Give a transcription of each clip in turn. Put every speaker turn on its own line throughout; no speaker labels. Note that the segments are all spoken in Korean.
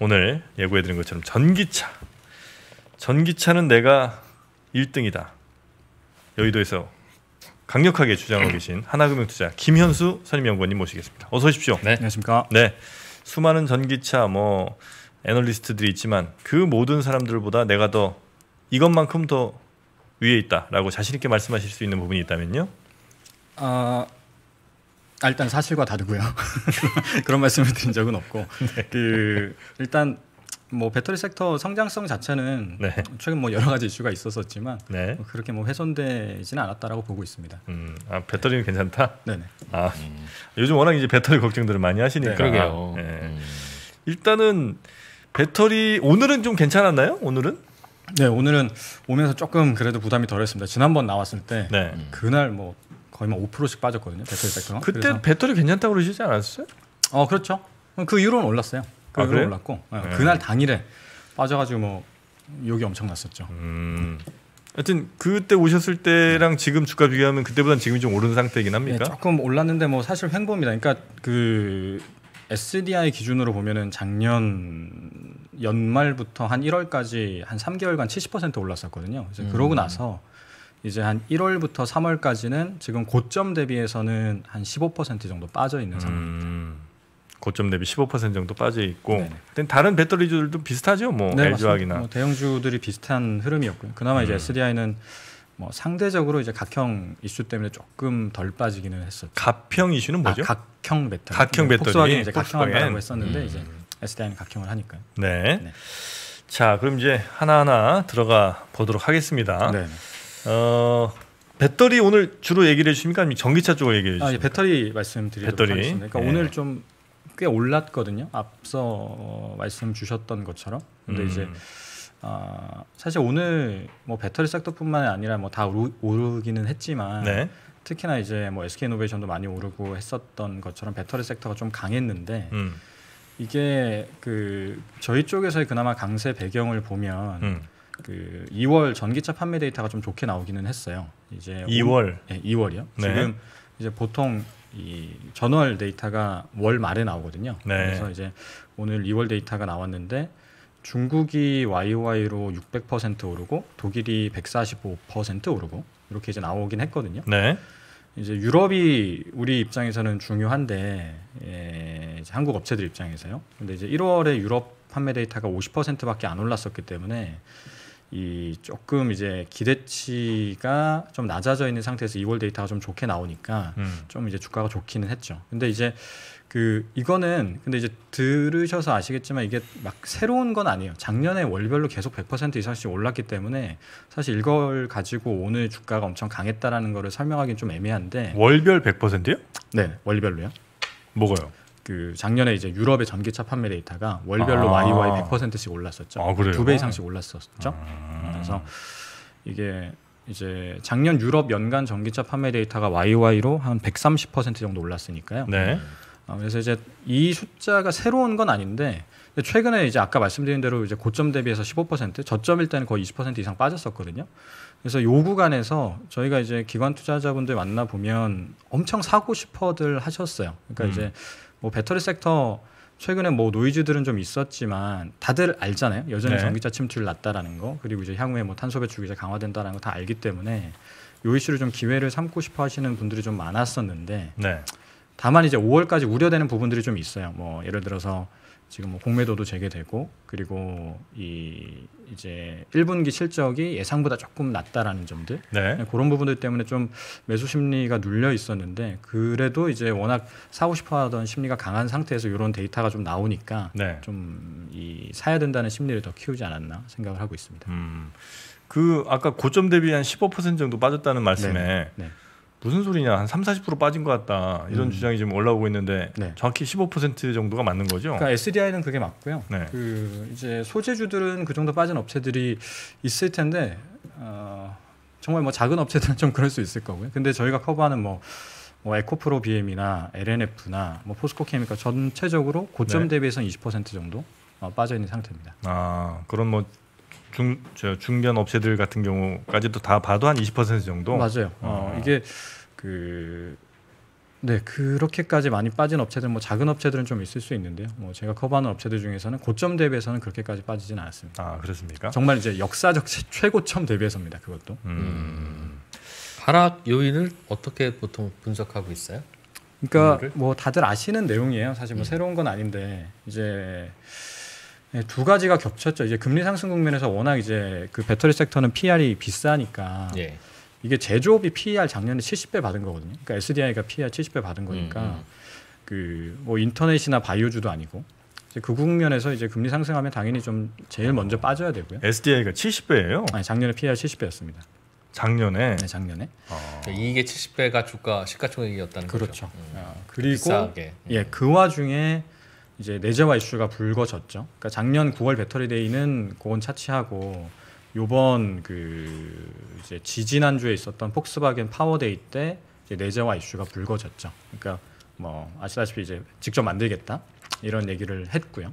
오늘 예고해드린 것처럼 전기차. 전기차는 내가 1등이다. 여의도에서 강력하게 주장하고 계신 하나금융투자 김현수 선임연구원님 모시겠습니다. 어서 오십시오. 네, 안녕하십니까. 네, 수많은 전기차 뭐 애널리스트들이 있지만 그 모든 사람들보다 내가 더 이것만큼 더 위에 있다라고 자신 있게 말씀하실 수 있는 부분이 있다면요?
아, 어, 아, 일단 사실과 다르고요. 그런 말씀을 드린 적은 없고 네. 그 일단 뭐 배터리 섹터 성장성 자체는 네. 최근 뭐 여러 가지 이슈가 있었었지만 네. 뭐 그렇게 뭐 훼손되지는 않았다라고 보고 있습니다.
음, 아, 배터리는 괜찮다. 네네. 아 음. 요즘 워낙 이제 배터리 걱정들을 많이 하시니까. 네, 그러게요. 네. 음.
일단은 배터리 오늘은 좀 괜찮았나요? 오늘은? 네 오늘은 오면서 조금 그래도 부담이 덜했습니다. 지난번 나왔을 때 네. 음. 그날 뭐 거의 막 5%씩 빠졌거든요. 배터리 섹터. 그때 그래서. 배터리 괜찮다고 그러시지 않았어요? 어, 그렇죠. 그 이후로는 올랐어요. 그 아, 이후로 올랐고 네. 네. 그날 당일에 빠져가지고 뭐 욕이 엄청 났었죠. 음. 하여튼 그때 오셨을 때랑 지금 주가 비교하면 그때보다는 지금이 좀 오른 상태이긴 네, 합니까? 네, 조금 올랐는데 뭐 사실 횡보입니다. 그러니까 그 SDI 기준으로 보면은 작년 연말부터 한 1월까지 한 3개월간 70% 올랐었거든요. 그러고 음. 나서 이제 한 1월부터 3월까지는 지금 고점 대비해서는 한 15% 정도 빠져 있는
상황입니다. 음, 고점 대비 15% 정도 빠져 있고
다른 배터리주들도 비슷하죠, 뭐 네, LG화학이나 뭐 대형주들이 비슷한 흐름이었고요. 그나마 음. 이제 SDI는 뭐 상대적으로 이제 각형 이슈 때문에 조금 덜 빠지기는 했었죠. 각형 이슈는 아, 뭐죠? 아, 각형 배터리. 각형 네, 배터리. 폭스 이제 각형한다고 했었는데 음. 이제 SDI는 각형을 하니까요.
네. 네. 자, 그럼 이제 하나하나 들어가 보도록 하겠습니다. 네. 네. 어, 배터리 오늘 주로 얘기를 해주십니까? 아니면 전기차 쪽을 얘기해 주십니까? 아,
예, 배터리 말씀드리도록 배터리. 그러니까 예. 오늘 좀 꽤 올랐거든요. 앞서 어, 말씀 주셨던 것처럼. 근데 음. 이제 아, 사실 오늘 뭐 배터리 섹터뿐만 아니라 뭐 다 오르기는 했지만 네. 특히나 이제 뭐 SK 이노베이션도 많이 오르고 했었던 것처럼 배터리 섹터가 좀 강했는데 음. 이게 그 저희 쪽에서의 그나마 강세 배경을 보면 음. 그 2월 전기차 판매 데이터가 좀 좋게 나오기는 했어요. 이제 2월. 오, 예, 네, 2월이요. 네. 지금 이제 보통 이 전월 데이터가 월 말에 나오거든요. 네. 그래서 이제 오늘 2월 데이터가 나왔는데 중국이 YOY로 600% 오르고 독일이 145% 오르고 이렇게 이제 나오긴 했거든요. 네. 이제 유럽이 우리 입장에서는 중요한데 예, 한국 업체들 입장에서요. 근데 이제 1월에 유럽 판매 데이터가 50%밖에 안 올랐었기 때문에 이 조금 이제 기대치가 좀 낮아져 있는 상태에서 2월 데이터가 좀 좋게 나오니까 음. 좀 이제 주가가 좋기는 했죠. 근데 이제 그 이거는 근데 이제 들으셔서 아시겠지만 이게 막 새로운 건 아니에요. 작년에 월별로 계속 100% 이상씩 올랐기 때문에 사실 이걸 가지고 오늘 주가가 엄청 강했다라는 거를 설명하기는 좀 애매한데
월별 100%요?
네, 월별로요. 뭐가요? 그 작년에 이제 유럽의 전기차 판매 데이터가 월별로 아. YY 100%씩 올랐었죠. 아, 두배 이상씩 올랐었죠. 아. 그래서 이게 이제 작년 유럽 연간 전기차 판매 데이터가 YY로 한 130% 정도 올랐으니까요. 네. 어, 그래서 이제 이 숫자가 새로운 건 아닌데 최근에 이제 아까 말씀드린 대로 이제 고점 대비해서 15% 저점일 때는 거의 20% 이상 빠졌었거든요. 그래서 요 구간에서 저희가 이제 기관 투자자분들 만나 보면 엄청 사고 싶어들 하셨어요. 그러니까 음. 이제 뭐 배터리 섹터 최근에 뭐 노이즈들은 좀 있었지만 다들 알잖아요. 여전히 네. 전기차 침투율 낮다라는 거 그리고 이제 향후에 뭐 탄소 배출 기제 강화된다라는 거 다 알기 때문에 요 이슈를 좀 기회를 삼고 싶어 하시는 분들이 좀 많았었는데 네. 다만 이제 5월까지 우려되는 부분들이 좀 있어요. 뭐 예를 들어서 지금 뭐 공매도도 재개되고 그리고 이 이제 1분기 실적이 예상보다 조금 낮다라는 점들 네. 네. 그런 부분들 때문에 좀 매수 심리가 눌려 있었는데 그래도 이제 워낙 사고 싶어하던 심리가 강한 상태에서 이런 데이터가 좀 나오니까 네. 좀이 사야 된다는 심리를 더 키우지 않았나 생각을 하고 있습니다. 음, 그 아까 고점
대비 한15% 정도 빠졌다는 말씀에. 네. 네. 무슨 소리냐 한 3, 40% 빠진 것 같다
이런 음. 주장이 지금 올라오고 있는데 네. 정확히 15% 정도가 맞는 거죠? 그러니까 SDI는 그게 맞고요. 네. 그 이제 소재주들은 그 정도 빠진 업체들이 있을 텐데 어, 정말 뭐 작은 업체들은 좀 그럴 수 있을 거고요. 근데 저희가 커버하는 뭐, 뭐 에코프로 BM이나 LNF나 뭐 포스코 케미카 전체적으로 고점 대비해서 20% 정도 어, 빠져 있는 상태입니다.
아 그런 뭐 중, 저 중견 업체들 같은 경우까지도 다 봐도 한 20% 정도 맞아요. 어, 어. 이게
그 네, 그렇게까지 많이 빠진 업체들 뭐 작은 업체들은 좀 있을 수 있는데요. 뭐 제가 커버하는 업체들 중에서는 고점 대비해서는 그렇게까지 빠지진 않았습니다. 아, 그렇습니까? 정말 이제 역사적 최고점 대비해서입니다. 그것도. 음. 하락 음. 요인을 어떻게 보통 분석하고 있어요? 그러니까 이거를? 뭐 다들 아시는 내용이에요. 사실 뭐 음. 새로운 건 아닌데 이제 네, 두 가지가 겹쳤죠. 이제 금리 상승 국면에서 워낙 이제 그 배터리 섹터는 PR이 비싸니까 예. 이게 제조업이 p r 작년에 70배 받은 거거든요. 그러니까 SDI가 p r 70배 받은 거니까 음, 음. 그뭐 인터넷이나 바이오주도 아니고 이제 그 국면에서 이제 금리 상승하면 당연히 좀 제일 먼저 빠져야 되고요. SDI가 70배예요? 아니, 작년에 p r 70배였습니다. 작년에 네, 작년에
어. 아. 이익 70배가 주가 시가총액이었다는 그렇죠. 거죠. 그렇죠. 음. 아, 그리 음.
예, 그 와중에 이제 내재화 이슈가 불거졌죠. 그러니까 작년 9월 배터리데이는 그건 차치하고 요번 그 이제 지지난 주에 있었던 폭스바겐 파워데이 때 내재화 이슈가 불거졌죠. 그러니까 뭐 아시다시피 이제 직접 만들겠다 이런 얘기를 했고요.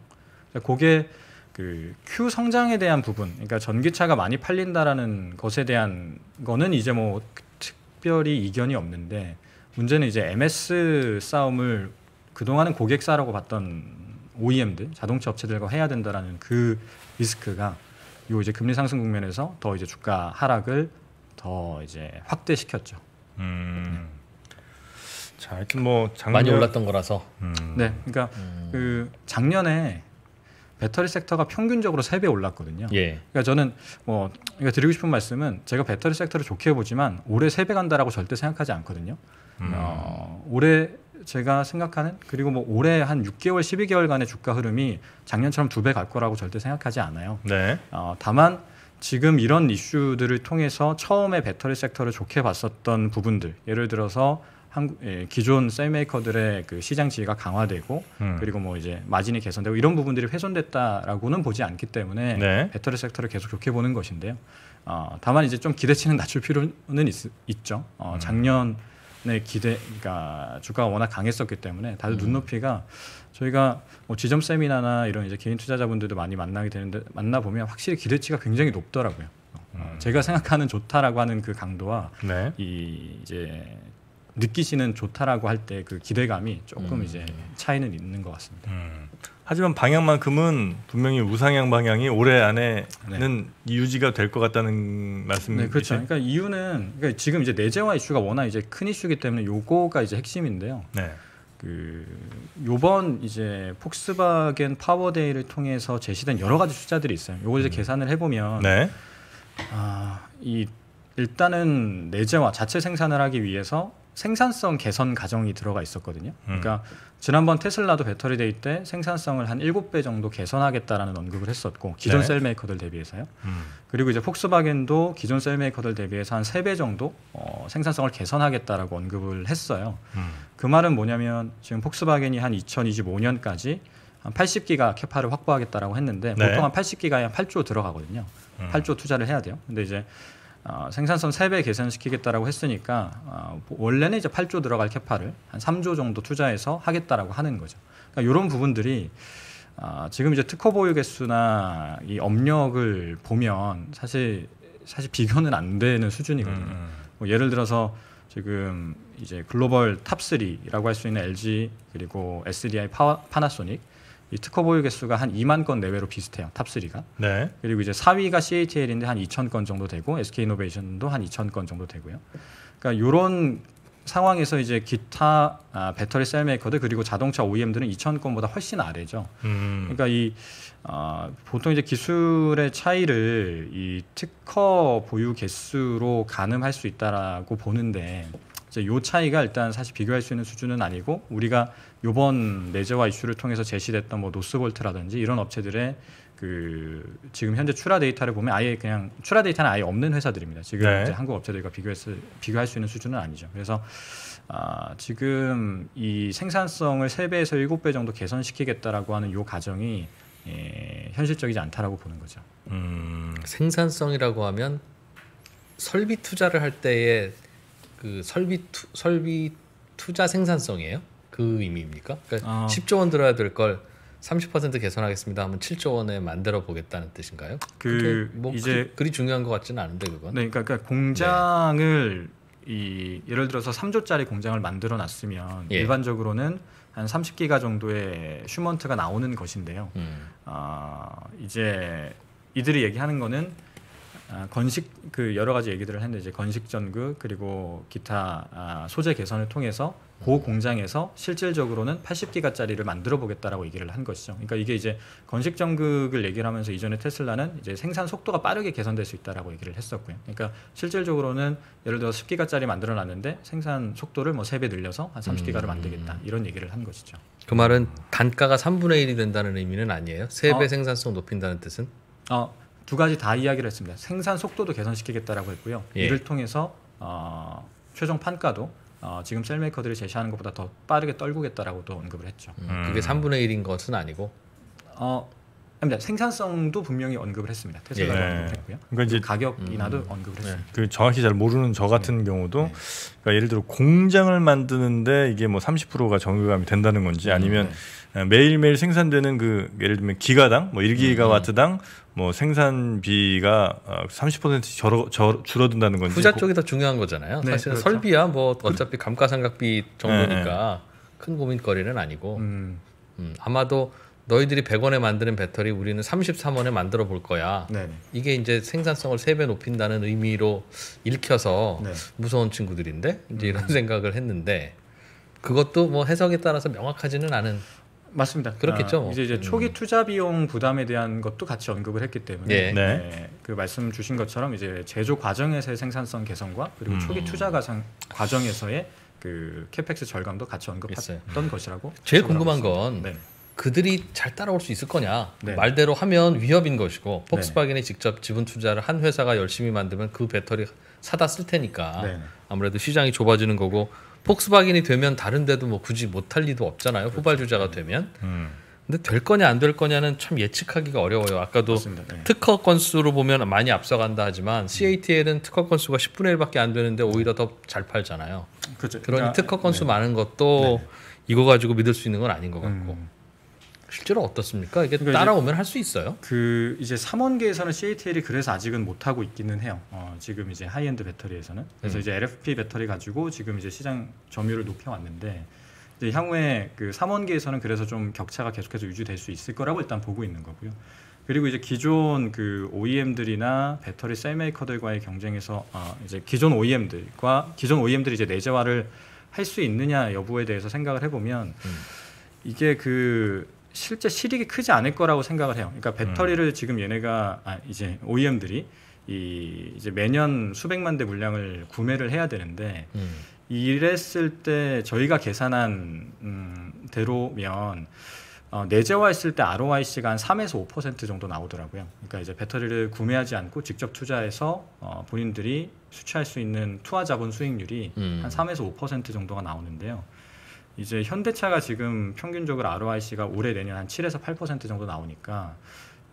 그게 그 Q 성장에 대한 부분, 그러니까 전기차가 많이 팔린다라는 것에 대한 거는 이제 뭐 특별히 이견이 없는데 문제는 이제 MS 싸움을 그동안은 고객사라고 봤던 OEM들 자동차 업체들과 해야 된다라는 그 리스크가 요 이제 금리 상승 국면에서 더 이제 주가 하락을 더 이제 확대시켰죠. 음. 자, 하여튼 뭐 작년... 많이 올랐던 거라서. 음. 네, 그러니까 음. 그 작년에 배터리 섹터가 평균적으로 세배 올랐거든요. 예. 그러니까 저는 뭐그러 드리고 싶은 말씀은 제가 배터리 섹터를 좋게 보지만 올해 세배 간다라고 절대 생각하지 않거든요. 음. 어, 올해 제가 생각하는 그리고 뭐 올해 한 6개월, 12개월간의 주가 흐름이 작년처럼 두 배 갈 거라고 절대 생각하지 않아요. 네. 어, 다만 지금 이런 이슈들을 통해서 처음에 배터리 섹터를 좋게 봤었던 부분들, 예를 들어서 한국, 예, 기존 셀메이커들의 그 시장 지위가 강화되고 음. 그리고 뭐 이제 마진이 개선되고 이런 부분들이 훼손됐다라고는 보지 않기 때문에 네. 배터리 섹터를 계속 좋게 보는 것인데요. 어, 다만 이제 좀 기대치는 낮출 필요는 있, 죠 어, 음. 작년 음. 네기대 그러니까 주가가 워낙 강했었기 때문에 다들 음. 눈높이가 저희가 뭐 지점 세미나나 이런 이제 개인 투자자분들도 많이 만나게 되는데 만나 보면 확실히 기대치가 굉장히 높더라고요. 어, 음. 제가 생각하는 좋다라고 하는 그 강도와 네. 이 이제 느끼시는 좋다라고 할 때 그 기대감이 조금 음. 이제 차이는 있는 것 같습니다. 음. 하지만 방향만큼은
분명히 우상향 방향이 올해 네. 안에는 네. 유지가 될 것 같다는 말씀이시죠? 네, 그렇죠. 그러니까
이유는 그러니까 지금 이제 내재화 이슈가 워낙 이제 큰 이슈이기 때문에 요거가 이제 핵심인데요. 네. 그 요번 이제 폭스바겐 파워데이를 통해서 제시된 여러 가지 숫자들이 있어요. 요걸 이제 음. 계산을 해 보면 네. 아, 이 일단은 내재화 자체 생산을 하기 위해서 생산성 개선 과정이 들어가 있었거든요. 음. 그러니까 지난번 테슬라도 배터리 데이 때 생산성을 한 7배 정도 개선하겠다라는 언급을 했었고 기존 네. 셀 메이커들 대비해서요. 음. 그리고 이제 폭스바겐도 기존 셀 메이커들 대비해서 한 3배 정도 어, 생산성을 개선하겠다라고 언급을 했어요. 음. 그 말은 뭐냐면 지금 폭스바겐이 한 2025년까지 한 80기가 캐파를 확보하겠다라고 했는데 네. 보통 한 80기가에 한 8조 들어가거든요. 음. 8조 투자를 해야 돼요. 근데 이제 어, 생산성 3배 개선시키겠다라고 했으니까 어, 뭐 원래는 이제 8조 들어갈 캐파를 한 3조 정도 투자해서 하겠다라고 하는 거죠. 그러니까 이런 부분들이 어, 지금 이제 특허 보유 개수나 이 업력을 보면 사실 사실 비교는 안 되는 수준이거든요. 음. 음. 뭐 예를 들어서 지금 이제 글로벌 탑3라고 할 수 있는 LG 그리고 SDI 파, 파나소닉 이 특허 보유 개수가 한 2만 건 내외로 비슷해요. 탑3가. 네. 그리고 이제 4위가 CATL인데 한 2천 건 정도 되고 SK 이노베이션도 한 2천 건 정도 되고요. 그러니까 요런 상황에서 이제 기타 아, 배터리 셀 메이커들 그리고 자동차 OEM들은 2천 건보다 훨씬 아래죠. 음. 그러니까 이 어, 보통 이제 기술의 차이를 이 특허 보유 개수로 가늠할 수 있다라고 보는데 이제 요 차이가 일단 사실 비교할 수 있는 수준은 아니고 우리가 요번 내재화 이슈를 통해서 제시됐던 뭐 노스볼트라든지 이런 업체들의 그 지금 현재 출하 데이터를 보면 아예 그냥 출하 데이터는 아예 없는 회사들입니다. 지금 네. 한국 업체들과 비교했을 비교할 수 있는 수준은 아니죠. 그래서 아, 지금 이 생산성을 세배에서 일배 정도 개선시키겠다라고 하는 요 과정이 예, 현실적이지 않다라고 보는 거죠. 음, 생산성이라고 하면
설비 투자를 할 때의 그 설비 투, 설비 투자 생산성이에요? 그 의미입니까? 그러니까 아. 10조 원 들어야 될 걸 30% 개선하겠습니다 하면 7조 원에 만들어 보겠다는 뜻인가요? 그뭐 이제 그리, 그리, 중요한 것 같지는 않은데 그건. 네,
그러니까, 그러니까 공장을 네. 이 예를 들어서 3조짜리 공장을 만들어 놨으면 예. 일반적으로는 한 30기가 정도의 슈먼트가 나오는 것인데요. 음. 아, 이제 이들이 얘기하는 거는 아, 건식 그 여러 가지 얘기들을 했는데 이제 건식 전구 그리고 기타 아, 소재 개선을 통해서 고 공장에서 실질적으로는 80기가짜리를 만들어 보겠다라고 얘기를 한 것이죠. 그러니까 이게 이제 건식 전극을 얘기를 하면서 이전에 테슬라는 이제 생산 속도가 빠르게 개선될 수 있다라고 얘기를 했었고요. 그러니까 실질적으로는 예를 들어 10기가짜리 만들어 놨는데 생산 속도를 뭐 3배 늘려서 한 30기가를 음. 만들겠다. 이런 얘기를 한 것이죠. 그 말은 단가가 3분의 1이 된다는 의미는 아니에요. 3배 어, 생산성 높인다는 뜻은? 어, 두 가지 다 이야기를 했습니다. 생산 속도도 개선시키겠다라고 했고요. 예. 이를 통해서 어, 최종 판가도 어, 지금 셀메이커들이 제시하는 것보다 더 빠르게 떨구겠다라고도 언급을 했죠. 음. 음. 그게 3분의 1인 것은 아니고 어, 아닙니다. 생산성도 분명히 언급을 했습니다. 테슬라도 예. 언급을 네. 했고요.
그러니까 이제 가격 인하도 음.
언급을 네. 했습니다.
예. 그 정확히 잘 모르는 저 같은 네. 경우도 네. 그러니까 예를 들어 공장을 만드는데 이게 뭐 30%가 정유감이 된다는 건지 음. 아니면 음. 예, 매일매일 생산되는 그 예를 들면 기가당 뭐 1기가와트당 음, 음. 뭐 생산비가 30% 어, 저러, 저 줄어든다는 건지 후자 쪽이 더 중요한 거잖아요. 네, 사실은 그렇죠.
설비야 뭐 어차피 감가상각비 정도니까 네, 네. 큰 고민거리는 아니고 음. 음, 아마도 너희들이 100원에 만드는 배터리 우리는 33원에 만들어 볼 거야. 네 이게 이제 생산성을 세 배 높인다는 의미로 읽혀서 네. 무서운 친구들인데 이제 음. 이런 생각을 했는데 그것도 뭐 해석에 따라서 명확하지는 않은 맞습니다. 그렇겠죠. 뭐. 이제, 이제
음. 초기 투자 비용 부담에 대한 것도 같이 언급을 했기 때문에 네. 네. 그 말씀 주신 것처럼 이제 제조 과정에서의 생산성 개선과 그리고 음. 초기 투자 과정, 과정에서의 그 캐펙스 절감도 같이 언급했던 것이라고. 제일 궁금한 건 네. 그들이 잘 따라올 수 있을 거냐 네. 말대로
하면 위협인 것이고 폭스바겐이 네. 직접 지분 투자를 한 회사가 열심히 만들면 그 배터리 사다 쓸 테니까 네. 아무래도 시장이 좁아지는 거고 폭스바겐이 되면 다른 데도 뭐 굳이 못할 리도 없잖아요. 그렇죠. 후발주자가 되면. 음. 근데 될 거냐 안 될 거냐는 참 예측하기가 어려워요. 아까도 네. 특허 건수로 보면 많이 앞서간다 하지만 CATL은 특허 건수가 10분의 1밖에 안 되는데 오히려 더 잘 팔잖아요. 그렇죠. 그러니 그러니까, 특허 건수 네. 많은 것도 네.
이거 가지고 믿을 수 있는 건 아닌 것 음. 같고. 음.
실제로 어떻습니까? 이게 그러니까 따라오면
할 수 있어요? 그 이제 삼원계에서는 CATL이 그래서 아직은 못 하고 있기는 해요. 어, 지금 이제 하이엔드 배터리에서는 그래서 음. 이제 LFP 배터리 가지고 지금 이제 시장 점유율을 높여 왔는데 이제 향후에 그 삼원계에서는 그래서 좀 격차가 계속해서 유지될 수 있을 거라고 일단 보고 있는 거고요. 그리고 이제 기존 그 OEM들이나 배터리 셀 메이커들과의 경쟁에서 어, 이제 기존 OEM들과 기존 OEM들이 이제 내재화를 할 수 있느냐 여부에 대해서 생각을 해보면 음. 이게 그 실제 실익이 크지 않을 거라고 생각을 해요. 그러니까 배터리를 음. 지금 얘네가 아, 이제 OEM들이 이 이제 매년 수백만 대 물량을 구매를 해야 되는데 음. 이랬을 때 저희가 계산한 음, 대로면 어, 내재화했을 때 ROIC가 한 3에서 5% 정도 나오더라고요. 그러니까 이제 배터리를 구매하지 않고 직접 투자해서 어, 본인들이 수취할 수 있는 투하 자본 수익률이 음. 한 3에서 5% 정도가 나오는데요. 이제 현대차가 지금 평균적으로 ROIC가 올해 내년 한 7에서 8% 정도 나오니까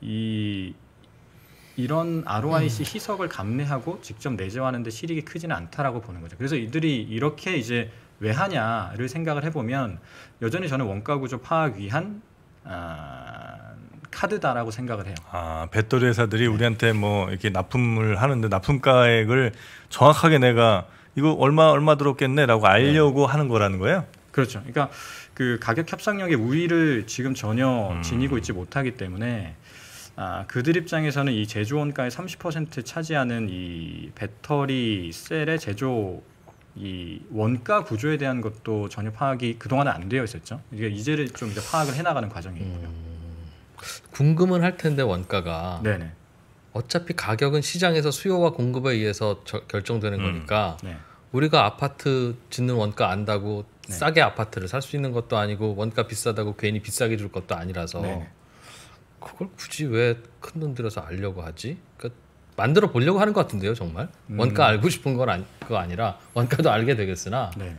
이 이런 ROIC 음. 희석을 감내하고 직접 내재하는데 실익이 크지는 않다라고 보는 거죠. 그래서 이들이 이렇게 이제 왜 하냐를 생각을 해보면 여전히 저는 원가 구조 파악 위한 아, 카드다라고 생각을 해요. 아
배터리 회사들이 네. 우리한테 뭐 이렇게 납품을 하는데 납품가액을 정확하게 내가 이거 얼마 얼마 들었겠네라고 알려고 네. 하는 거라는 거예요? 그렇죠.
그러니까 그 가격 협상력의 우위를 지금 전혀 음. 지니고 있지 못하기 때문에 아, 그들 입장에서는 이 제조 원가의 30% 차지하는 이 배터리 셀의 제조 이 원가 구조에 대한 것도 전혀 파악이 그동안은 안 되어 있었죠. 이게 이제를 좀 이제 파악을 해 나가는 과정이고요. 음,
궁금은 할 텐데 원가가 네네. 어차피 가격은 시장에서 수요와 공급에 의해서 저, 결정되는 음, 거니까 네. 우리가 아파트 짓는 원가 안다고 네. 싸게 아파트를 살 수 있는 것도 아니고 원가 비싸다고 괜히 비싸게 줄 것도 아니라서 네. 그걸 굳이 왜 큰 돈 들여서 알려고 하지? 그러니까 만들어 보려고 하는 것 같은데요, 정말 음. 원가 알고 싶은 건 아니, 그거 아니라 원가도 알게 되겠으나 네.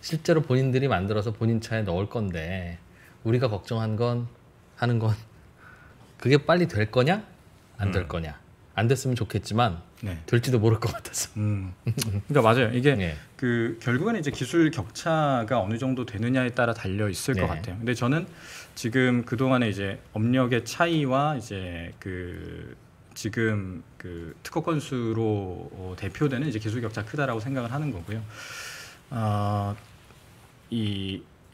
실제로 본인들이 만들어서 본인 차에 넣을 건데 우리가 걱정한 건 하는 건 그게 빨리 될 거냐 안될 음. 거냐 안 됐으면 좋겠지만 네. 될지도 모를 것 같아서.
음. 그러니까 맞아요. 이게 네. 그결국에는 이제 기술 격차가 어느 정도 되느냐에 따라 달려 있을 네. 것 같아요. 근데 저는 지금 그 동안에 이제 업력의 차이와 이제 그 지금 그 특허 건수로 어, 대표되는 이제 기술 격차 크다라고 생각을 하는 거고요. 아이 어,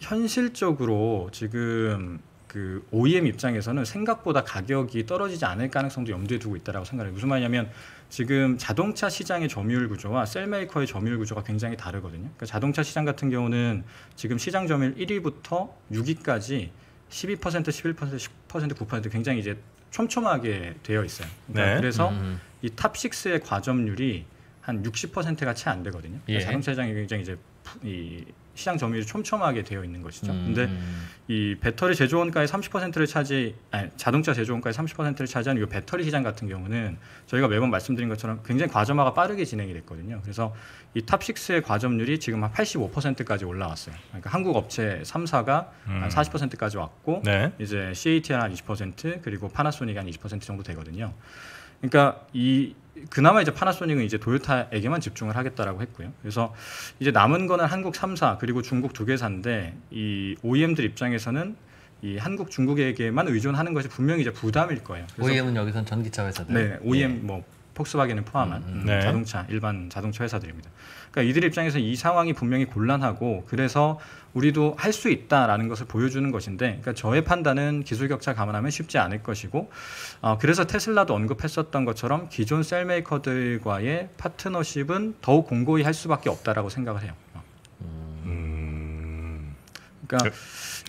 현실적으로 지금 그 OEM 입장에서는 생각보다 가격이 떨어지지 않을 가능성도 염두에 두고 있다라고 생각해요. 무슨 말이냐면 지금 자동차 시장의 점유율 구조와 셀메이커의 점유율 구조가 굉장히 다르거든요. 그러니까 자동차 시장 같은 경우는 지금 시장 점유율 1위부터 6위까지 12%, 11%, 10%, 9% 굉장히 이제 촘촘하게 되어 있어요. 그러니까 네. 그래서 음. 이탑 6의 과점률이 한 60%가 채 안 되거든요. 그러니까 예. 자동차 시장이 굉장히 이제 이 시장 점유율이 촘촘하게 되어 있는 것이죠. 음. 근데 이 배터리 제조 원가의 30%를 차지 아니, 자동차 제조 원가의 30%를 차지하는 이 배터리 시장 같은 경우는 저희가 매번 말씀드린 것처럼 굉장히 과점화가 빠르게 진행이 됐거든요. 그래서 이 탑6의 과점률이 지금 한 85%까지 올라왔어요. 그러니까 한국 업체 3사가 음. 한 40%까지 왔고 네. 이제 CATR 한20% 그리고 파나소닉 한20% 정도 되거든요. 그러니까 이 그나마 이제 파나소닉은 이제 도요타에게만 집중을 하겠다라고 했고요. 그래서 이제 남은 거는 한국 3사 그리고 중국 두 개사인데 이 OEM들 입장에서는 이 한국 중국에게만 의존하는 것이 분명히 이제 부담일 거예요. OEM은 여기선 전기차 회사들. 네, OEM 예. 뭐 폭스바겐을 포함한 음, 음, 음, 네. 자동차 일반 자동차 회사들입니다. 그러니까 이들 입장에서 이 상황이 분명히 곤란하고 그래서 우리도 할 수 있다라는 것을 보여주는 것인데, 그러니까 저의 판단은 기술 격차 감안하면 쉽지 않을 것이고, 어, 그래서 테슬라도 언급했었던 것처럼 기존 셀 메이커들과의 파트너십은 더욱 공고히 할 수밖에 없다라고 생각을 해요. 그러니까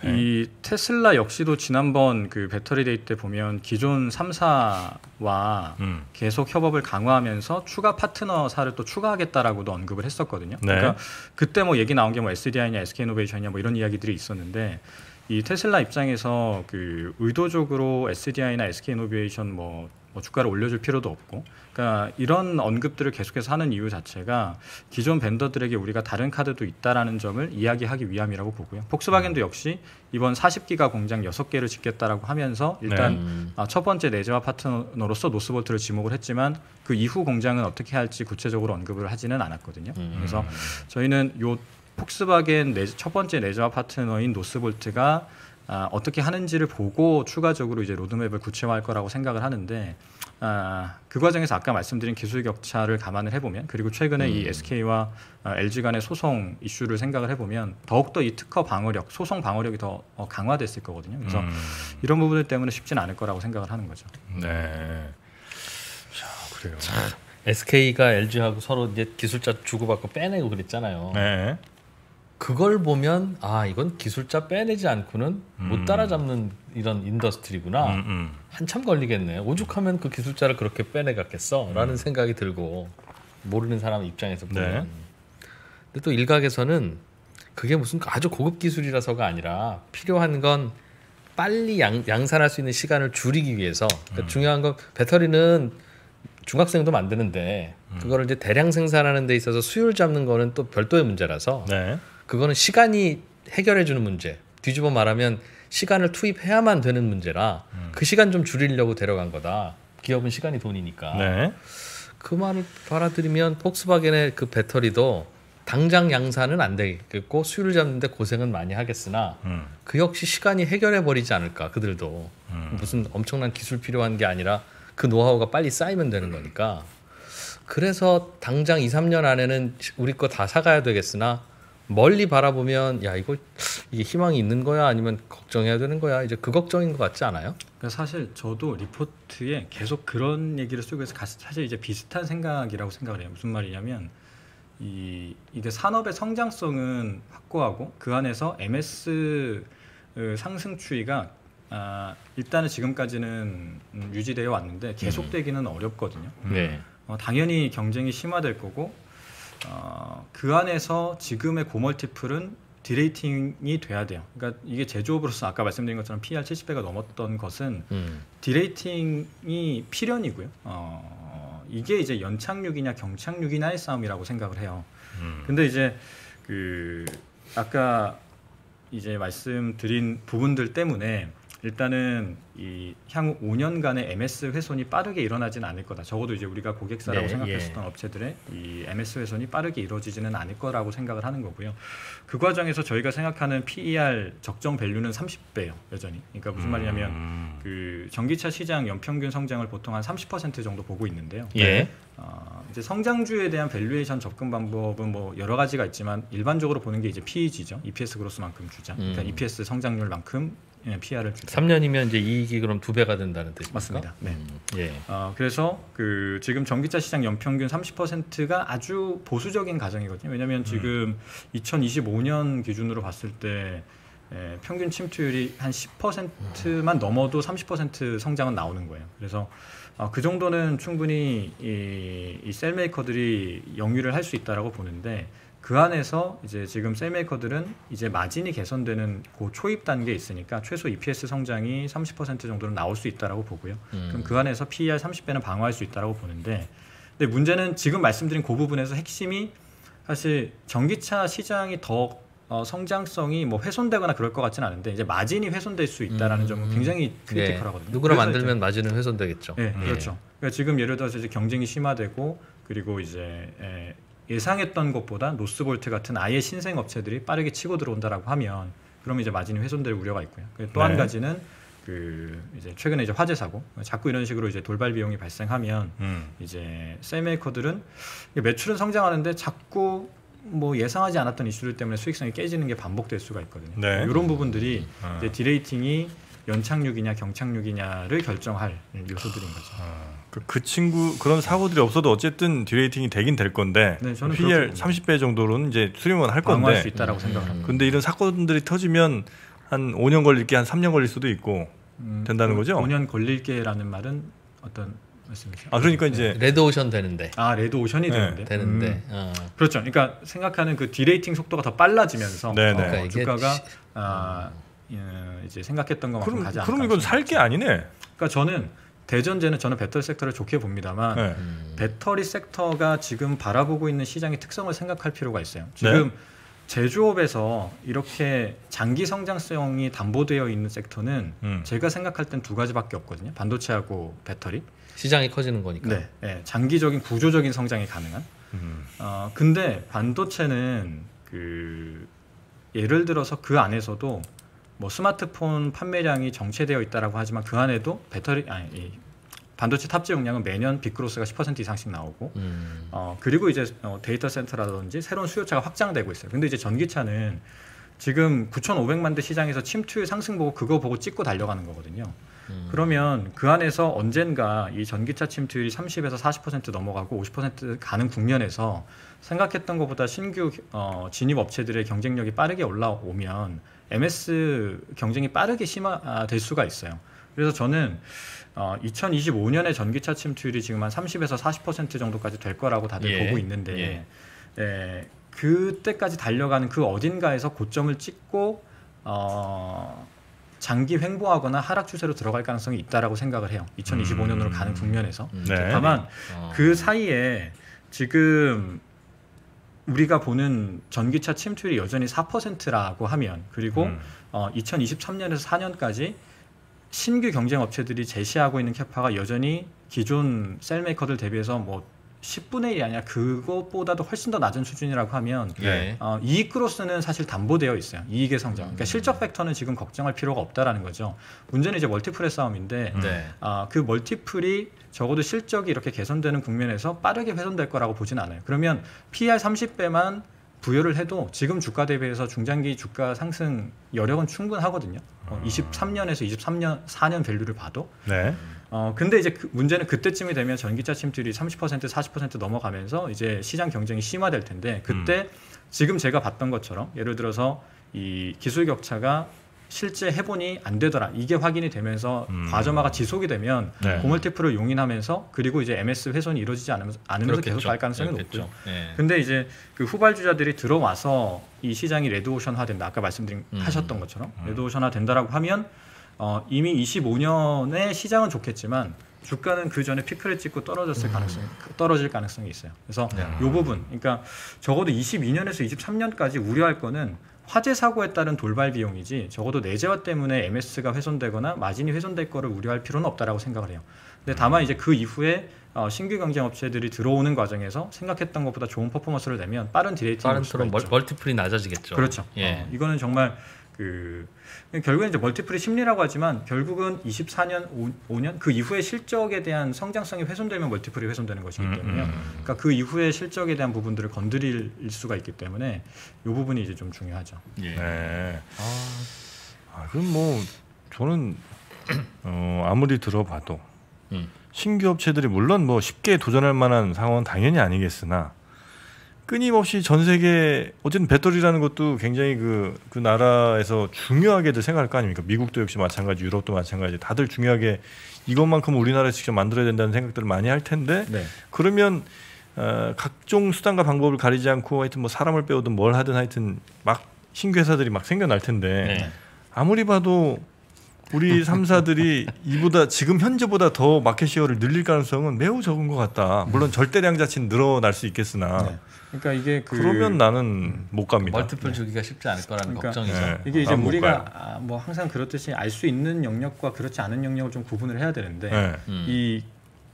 네. 이 네. 테슬라 역시도 지난번 그 배터리 데이 때 보면 기존 3사와 음. 계속 협업을 강화하면서 추가 파트너사를 또 추가하겠다라고도 언급을 했었거든요. 네. 그러니까 그때 뭐 얘기 나온 게 뭐 SDI냐 SK이노베이션이냐 뭐 이런 이야기들이 있었는데 이 테슬라 입장에서 그 의도적으로 SDI나 SK이노베이션 뭐, 뭐 주가를 올려줄 필요도 없고 그러니까 이런 언급들을 계속해서 하는 이유 자체가 기존 벤더들에게 우리가 다른 카드도 있다라는 점을 이야기하기 위함이라고 보고요. 폭스바겐도 음. 역시 이번 40기가 공장 6개를 짓겠다라고 하면서 일단 네. 음. 아, 첫 번째 내재화 파트너로서 노스볼트를 지목을 했지만 그 이후 공장은 어떻게 할지 구체적으로 언급을 하지는 않았거든요. 음. 그래서 저희는 요 폭스바겐 내첫 번째 내재화 파트너인 노스볼트가 아, 어떻게 하는지를 보고 추가적으로 이제 로드맵을 구체화할 거라고 생각을 하는데 아, 그 과정에서 아까 말씀드린 기술 격차를 감안을 해보면 그리고 최근에 음. 이 SK와 아, LG 간의 소송 이슈를 생각을 해보면 더욱더 이 특허 방어력, 소송 방어력이 더 어, 강화됐을 거거든요. 그래서 음. 이런 부분들 때문에 쉽진 않을 거라고 생각을 하는 거죠.
네. 자, 그래요. 자, SK가 LG하고 서로 이제 기술자 주고받고 빼내고 그랬잖아요. 네. 그걸 보면 아 이건 기술자 빼내지 않고는 음. 못 따라잡는 이런 인더스트리구나 음, 음. 한참 걸리겠네 오죽하면 그 기술자를 그렇게 빼내갔겠어라는 음. 생각이 들고 모르는 사람 입장에서 네. 보면 네. 근데 또 일각에서는 그게 무슨 아주 고급 기술이라서가 아니라 필요한 건 빨리 양, 양산할 수 있는 시간을 줄이기 위해서 그러니까 음. 중요한 건 배터리는 중학생도 만드는데 음. 그거를 이제 대량 생산하는 데 있어서 수율 잡는 거는 또 별도의 문제라서 네. 그거는 시간이 해결해 주는 문제. 뒤집어 말하면 시간을 투입해야만 되는 문제라 음. 그 시간 좀 줄이려고 데려간 거다. 기업은 시간이 돈이니까. 네. 그 말을 받아들이면 폭스바겐의 그 배터리도 당장 양산은 안 되겠고 수율을 잡는데 고생은 많이 하겠으나 음. 그 역시 시간이 해결해 버리지 않을까 그들도 음. 무슨 엄청난 기술 필요한 게 아니라 그 노하우가 빨리 쌓이면 되는 거니까 그래서 당장 2, 3년 안에는 우리 거 다 사가야 되겠으나 멀리 바라보면 야 이거
이게 희망이 있는 거야 아니면 걱정해야 되는 거야 이제 그 걱정인 것 같지 않아요? 그 사실 저도 리포트에 계속 그런 얘기를 쓰고 해서 사실 이제 비슷한 생각이라고 생각을 해요. 무슨 말이냐면 이 이게 산업의 성장성은 확고하고 그 안에서 MS 그 상승 추이가 아, 일단은 지금까지는 유지되어 왔는데 계속되기는 어렵거든요. 네. 어, 당연히 경쟁이 심화될 거고 어, 그 안에서 지금의 고멀티플은 디레이팅이 돼야 돼요. 그러니까 이게 제조업으로서 아까 말씀드린 것처럼 PR 70배가 넘었던 것은 음. 디레이팅이 필연이고요. 어, 이게 이제 연착륙이냐 경착륙이냐의 싸움이라고 생각을 해요. 음. 근데 이제 그 아까 이제 말씀드린 부분들 때문에 일단은 이 향후 5년간의 MS 훼손이 빠르게 일어나지는 않을 거다. 적어도 이제 우리가 고객사라고 네, 생각했었던 예. 업체들의 이 MS 훼손이 빠르게 이루어지지는 않을 거라고 생각을 하는 거고요. 그 과정에서 저희가 생각하는 PER 적정 밸류는 30배요, 여전히. 그러니까 무슨 말이냐면 음. 그 전기차 시장 연평균 성장을 보통 한 30% 정도 보고 있는데요. 예. 어, 이제 성장주에 대한 밸류에이션 접근 방법은 뭐 여러 가지가 있지만 일반적으로 보는 게 이제 PEG죠. EPS 그로스만큼 주자. 그러니까 음. EPS 성장률만큼 예, 피아를 줄 3년이면 이제 이익이 그럼 두 배가 된다는 뜻 맞습니다. 네. 음, 예. 어, 그래서 그 지금 전기차 시장 연평균 30%가 아주 보수적인 가정이거든요. 왜냐하면 음. 지금 음. 2025년 기준으로 봤을 때 예, 평균 침투율이 한 10%만 음. 넘어도 30% 성장은 나오는 거예요. 그래서 어, 그 정도는 충분히 이, 이 셀메이커들이 영유를할 수 있다라고 보는데 그 안에서 이제 지금 셀메이커들은 이제 마진이 개선되는 그 초입 단계에 있으니까 최소 EPS 성장이 30% 정도는 나올 수 있다라고 보고요. 음. 그럼 그 안에서 PER 30배는 방어할 수 있다라고 보는데 근데 문제는 지금 말씀드린 그 부분에서 핵심이 사실 전기차 시장이 더 어, 성장성이 뭐 훼손되거나 그럴 것 같지는 않은데 이제 마진이 훼손될 수 있다라는 음, 점은 굉장히 네. 크리티컬하거든요. 네. 누구나 만들면 이제, 마진은 훼손되겠죠. 네, 네. 그렇죠. 그러니까 지금 예를 들어서 이제 경쟁이 심화되고 그리고 이제 에, 예, 예상했던 것보다 노스볼트 같은 아예 신생 업체들이 빠르게 치고 들어온다라고 하면 그러면 이제 마진이 훼손될 우려가 있고요. 또한 네. 가지는 그 이제 최근에 이제 화재 사고 자꾸 이런 식으로 이제 돌발 비용이 발생하면 음. 이제 셀메이커들은 매출은 성장하는데 자꾸 뭐 예상하지 않았던 이슈들 때문에 수익성이 깨지는 게 반복될 수가 있거든요. 네. 이런 부분들이 음. 이제 디레이팅이 연착륙이냐 경착륙이냐를 결정할 요소들인 거죠. 음.
그, 그 친구 그런 사고들이 없어도 어쨌든 디레이팅이 되긴 될 건데 네, PL 30배 정도로는 이제 수리만 할 건데 할수 있다라고 생각을 합니다. 근데 이런 사건들이 터지면 한 5년 걸릴 게 한 3년 걸릴 수도 있고 음, 된다는 거죠? 5년
걸릴 게라는 말은 어떤 말씀이세요? 아 그러니까 네. 이제 네. 레드 오션 되는데 아 레드 오션이 네. 되는데 되는데 음. 어. 그렇죠. 그러니까 생각하는 그 디레이팅 속도가 더 빨라지면서 어, 그러니까 주가가 시... 아, 예, 이제 생각했던 것만큼 가지 않 그럼 이건 살 게 아니네. 그러니까 저는 대전제는 저는 배터리 섹터를 좋게 봅니다만 네. 배터리 섹터가 지금 바라보고 있는 시장의 특성을 생각할 필요가 있어요. 네. 지금 네. 제조업에서 이렇게 장기 성장성이 담보되어 있는 섹터는 음. 제가 생각할 땐 두 가지밖에 없거든요. 반도체하고 배터리. 시장이 커지는 거니까. 네, 네. 장기적인 구조적인 성장이 가능한. 음. 어, 근데 반도체는 그 예를 들어서 그 안에서도 뭐 스마트폰 판매량이 정체되어 있다라고 하지만 그 안에도 배터리 아니 반도체 탑재 용량은 매년 빅크로스가10% 이상씩 나오고 음. 어, 그리고 이제 어, 데이터 센터라든지 새로운 수요차가 확장되고 있어요. 근데 이제 전기차는 지금 9,500만 대 시장에서 침투율 상승 보고 그거 보고 찍고 달려가는 거거든요. 음. 그러면 그 안에서 언젠가 이 전기차 침투율이 30에서 40% 넘어가고 50% 가는 국면에서 생각했던 것보다 신규 어, 진입 업체들의 경쟁력이 빠르게 올라오면 MS 경쟁이 빠르게 심화될 수가 있어요. 그래서 저는 어, 2025년에 전기차 침투율이 지금 한 30에서 40% 정도까지 될 거라고 다들 예. 보고 있는데 예. 예, 그때까지 달려가는 그 어딘가에서 고점을 찍고 어, 장기 횡보하거나 하락 추세로 들어갈 가능성이 있다라고 생각을 해요. 2025년으로 음. 가는 국면에서 네. 다만 어. 그 사이에 지금 우리가 보는 전기차 침투율이 여전히 4%라고 하면 그리고 음. 어, 2023년에서 4년까지 신규 경쟁 업체들이 제시하고 있는 캐파가 여전히 기존 셀메이커들 대비해서 뭐 10분의 1이 아니라 그것보다도 훨씬 더 낮은 수준이라고 하면 예. 어, 이익 크로스는 사실 담보되어 있어요. 이익의 성장. 그러니까 음. 실적 팩터는 지금 걱정할 필요가 없다라는 거죠. 문제는 이제 멀티플의 싸움인데 음. 네. 어, 그 멀티플이 적어도 실적이 이렇게 개선되는 국면에서 빠르게 훼손될 거라고 보진 않아요. 그러면 PR 30배만 부여를 해도 지금 주가 대비해서 중장기 주가 상승 여력은 충분하거든요. 어, 23년에서 23년 4년 밸류를 봐도. 네. 어, 근데 이제 그 문제는 그때쯤이 되면 전기차 침투율이 30% 40% 넘어가면서 이제 시장 경쟁이 심화될 텐데 그때 음. 지금 제가 봤던 것처럼 예를 들어서 이 기술 격차가 실제 해보니 안 되더라 이게 확인이 되면서 음. 과점화가 지속이 되면 네. 고물티프를 용인하면서 그리고 이제 MS 훼손이 이루어지지 않으면서, 않으면서 계속 갈 가능성이 높죠. 네. 근데 이제 그 후발주자들이 들어와서 이 시장이 레드오션화 된다 아까 말씀드린 음. 하셨던 것처럼 음. 레드오션화 된다라고 하면 어, 이미 25년에 시장은 좋겠지만 주가는 그 전에 피크를 찍고 떨어졌을 음. 가능성 떨어질 가능성이 있어요. 그래서 네. 이 부분, 그러니까 적어도 22년에서 23년까지 우려할 거는 화재 사고에 따른 돌발 비용이지 적어도 내재화 때문에 MS가 훼손되거나 마진이 훼손될 거를 우려할 필요는 없다라고 생각을 해요. 근데 음. 다만 이제 그 이후에 어, 신규 경쟁 업체들이 들어오는 과정에서 생각했던 것보다 좋은 퍼포먼스를 내면 빠른 디레이팅 빠른 트럼
멀티플이 낮아지겠죠. 그렇죠. 예. 어,
이거는 정말 그 결국엔 이제 멀티플이 심리라고 하지만 결국은 24년 5, 년그 이후의 실적에 대한 성장성이 훼손되면 멀티플이 훼손되는 것이기 음, 때문에요. 음. 그러니까 그 이후의 실적에 대한 부분들을 건드릴 수가 있기 때문에 이 부분이 이제 좀 중요하죠. 예. 네. 아. 아,
그럼 뭐 저는 어, 아무리 들어봐도 음. 신규 업체들이 물론 뭐 쉽게 도전할 만한 상황은 당연히 아니겠으나 끊임없이 전 세계 어쨌든 배터리라는 것도 굉장히 그, 그 나라에서 중요하게들 생각할 거 아닙니까? 미국도 역시 마찬가지, 유럽도 마찬가지. 다들 중요하게 이것만큼 우리나라에서 직접 만들어야 된다는 생각들을 많이 할 텐데 네. 그러면 어, 각종 수단과 방법을 가리지 않고 하여튼 뭐 사람을 빼오든 뭘 하든 하여튼 막 신규 회사들이 막 생겨날 텐데 네. 아무리 봐도 우리 삼사들이 이보다 지금 현재보다 더 마켓 시어를 늘릴 가능성은 매우 적은 것 같다. 물론 네. 절대량 자체는 늘어날 수 있겠으나 네.
그러니까 이게 그 그러면 나는 음. 못 갑니다.
멀티플 네. 주기가 쉽지 않을 거라는 그러니까 걱정이죠. 네. 이게 이제 우리가
아, 뭐 항상 그렇듯이 알 수 있는 영역과 그렇지 않은 영역을 좀 구분을 해야 되는데 네. 음. 이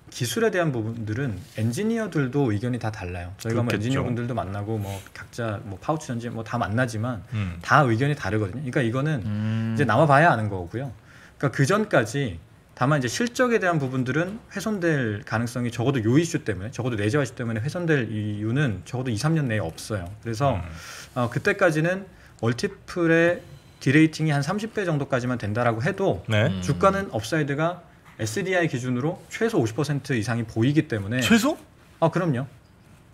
기술에 대한 부분들은 엔지니어들도 의견이 다 달라요. 저희가 뭐 엔지니어분들도 만나고 뭐 각자 뭐 파우치 전지 뭐 다 만나지만 음. 다 의견이 다르거든요. 그러니까 이거는 음. 이제 남아 봐야 아는 거고요. 그러니까 그 전까지 다만 이제 실적에 대한 부분들은 훼손될 가능성이 적어도 요 이슈 때문에 적어도 내재화 이슈 때문에 훼손될 이유는 적어도 2, 3년 내에 없어요. 그래서 음. 어, 그때까지는 멀티플의 디레이팅이 한 30배 정도까지만 된다라고 해도 네. 음. 주가는 업사이드가 SDI 기준으로 최소 50% 이상이 보이기 때문에 최소? 아 그럼요.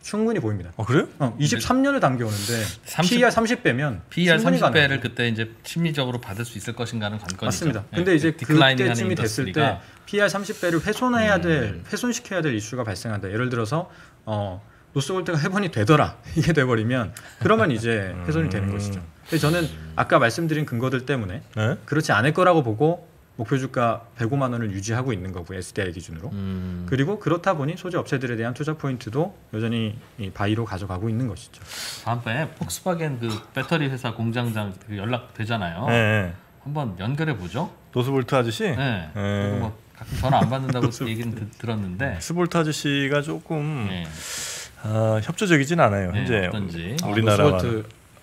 충분히 보입니다. 아, 그래요? 어, 23년을 당겨오는데 30, PER 30배면 PER 30배를
그때 이제 심리적으로 받을 수 있을 것인가는 관건이죠. 맞습니다. 네, 근데 네, 이제 그 그때쯤이 됐을 때
PER 30배를 훼손해야 음. 될 훼손시켜야 될 이슈가 발생한다. 예를 들어서 어, 노스볼트가 해본이 되더라 이게 돼버리면 그러면 이제 음. 훼손이 되는 것이죠. 근데 저는 아까 말씀드린 근거들 때문에 네? 그렇지 않을 거라고 보고 목표 주가 105만 원을 유지하고 있는 거고 SDI 기준으로. 음. 그리고 그렇다 보니 소재 업체들에 대한 투자 포인트도 여전히 바이로 가져가고 있는 것이죠.
다음번에 폭스바겐 그 배터리 회사 공장장 그 연락 되잖아요. 네, 네.
한번 연결해 보죠. 노스볼트 아저씨. 네. 네. 뭐 가끔 전화 안 받는다고 얘기는 드, 들었는데. 스볼트 아저씨가 조금 네. 어, 협조적이진 않아요. 네, 현재 어떤지. 우리나라와. 아,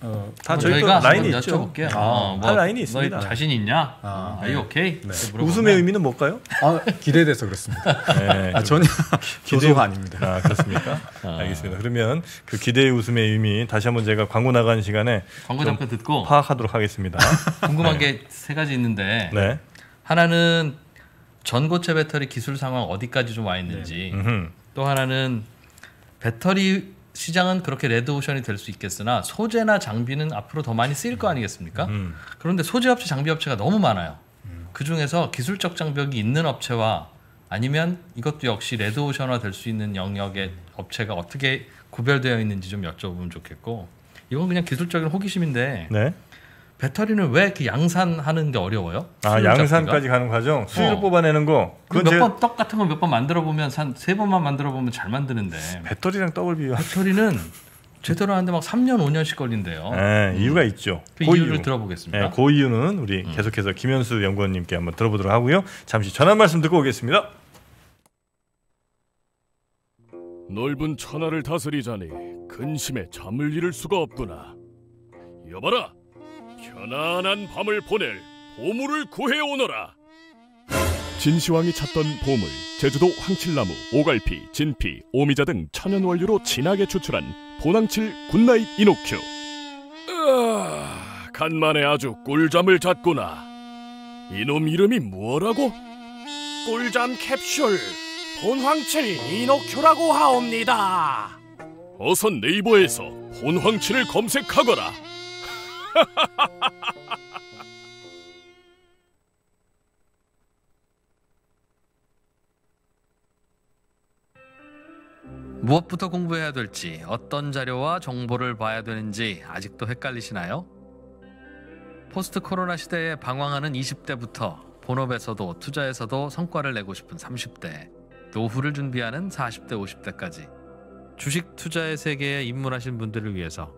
어, 다 뭐 저희가 라인이 있죠. 여쭤볼게요. 네. 아, 뭐, 라인이 있습니다. 자신 있냐? 아, 이 아, 오케이. 네. 네. 네 웃음의 의미는 뭘까요? 아, 기대돼서 그렇습니다. 네, 아, 전혀 기대가 아닙니다. 아, 그렇습니까? 아. 알겠습니다. 그러면 그 기대의 웃음의 의미 다시 한번 제가 광고 나가 시간에 광고 잠깐 듣고 파악하도록 하겠습니다.
궁금한 네. 게세 가지 있는데 네.
하나는 전고체 배터리 기술
상황 어디까지 좀 와 있는지 또 하나는 배터리 시장은 그렇게 레드오션이 될 수 있겠으나 소재나 장비는 앞으로 더 많이 쓰일 거 아니겠습니까? 음. 그런데 소재업체, 장비업체가 너무 많아요. 음. 그 중에서 기술적 장벽이 있는 업체와 아니면 이것도 역시 레드오션화 될 수 있는 영역의 음. 업체가 어떻게 구별되어 있는지 좀 여쭤보면 좋겠고 이건 그냥 기술적인 호기심인데 네? 배터리는 왜 이렇게 양산하는 게 어려워요? 아 양산까지 잡기가? 가는 과정 수를 어.
뽑아내는 거. 몇번떡
제 같은 거 몇 번 만들어 보면 한세 번만 만들어 보면 잘 만드는데. 배터리랑 떡을 비교. 배터리는
제대로 하는데 막 3년 5년씩 걸린대요. 네, 이유가 있죠. 그, 그이유 이유. 들어보겠습니다. 네, 그 이유는 우리 음. 계속해서 김현수 연구원님께 한번 들어보도록 하고요. 잠시 전한 말씀 듣고 오겠습니다. 넓은 천하를 다스리자니 근심에 잠을 잃을 수가 없구나. 여봐라. 편안한 밤을 보낼 보물을 구해오너라. 진시황이 찾던 보물, 제주도 황칠나무, 오갈피, 진피, 오미자 등 천연 원료로 진하게 추출한 보낭칠 굿나잇 이노큐. 아, 간만에 아주 꿀잠을 잤구나. 이놈 이름이 뭐라고? 꿀잠 캡슐 본황칠 이노큐라고 하옵니다. 어서 네이버에서 본황칠을 검색하거라.
무엇부터 공부해야 될지, 어떤 자료와 정보를 봐야 되는지 아직도 헷갈리시나요? 포스트 코로나 시대에 방황하는 20대부터 본업에서도 투자에서도 성과를 내고 싶은 30대, 노후를 준비하는 40대, 50대까지 주식 투자의 세계에 입문하신 분들을 위해서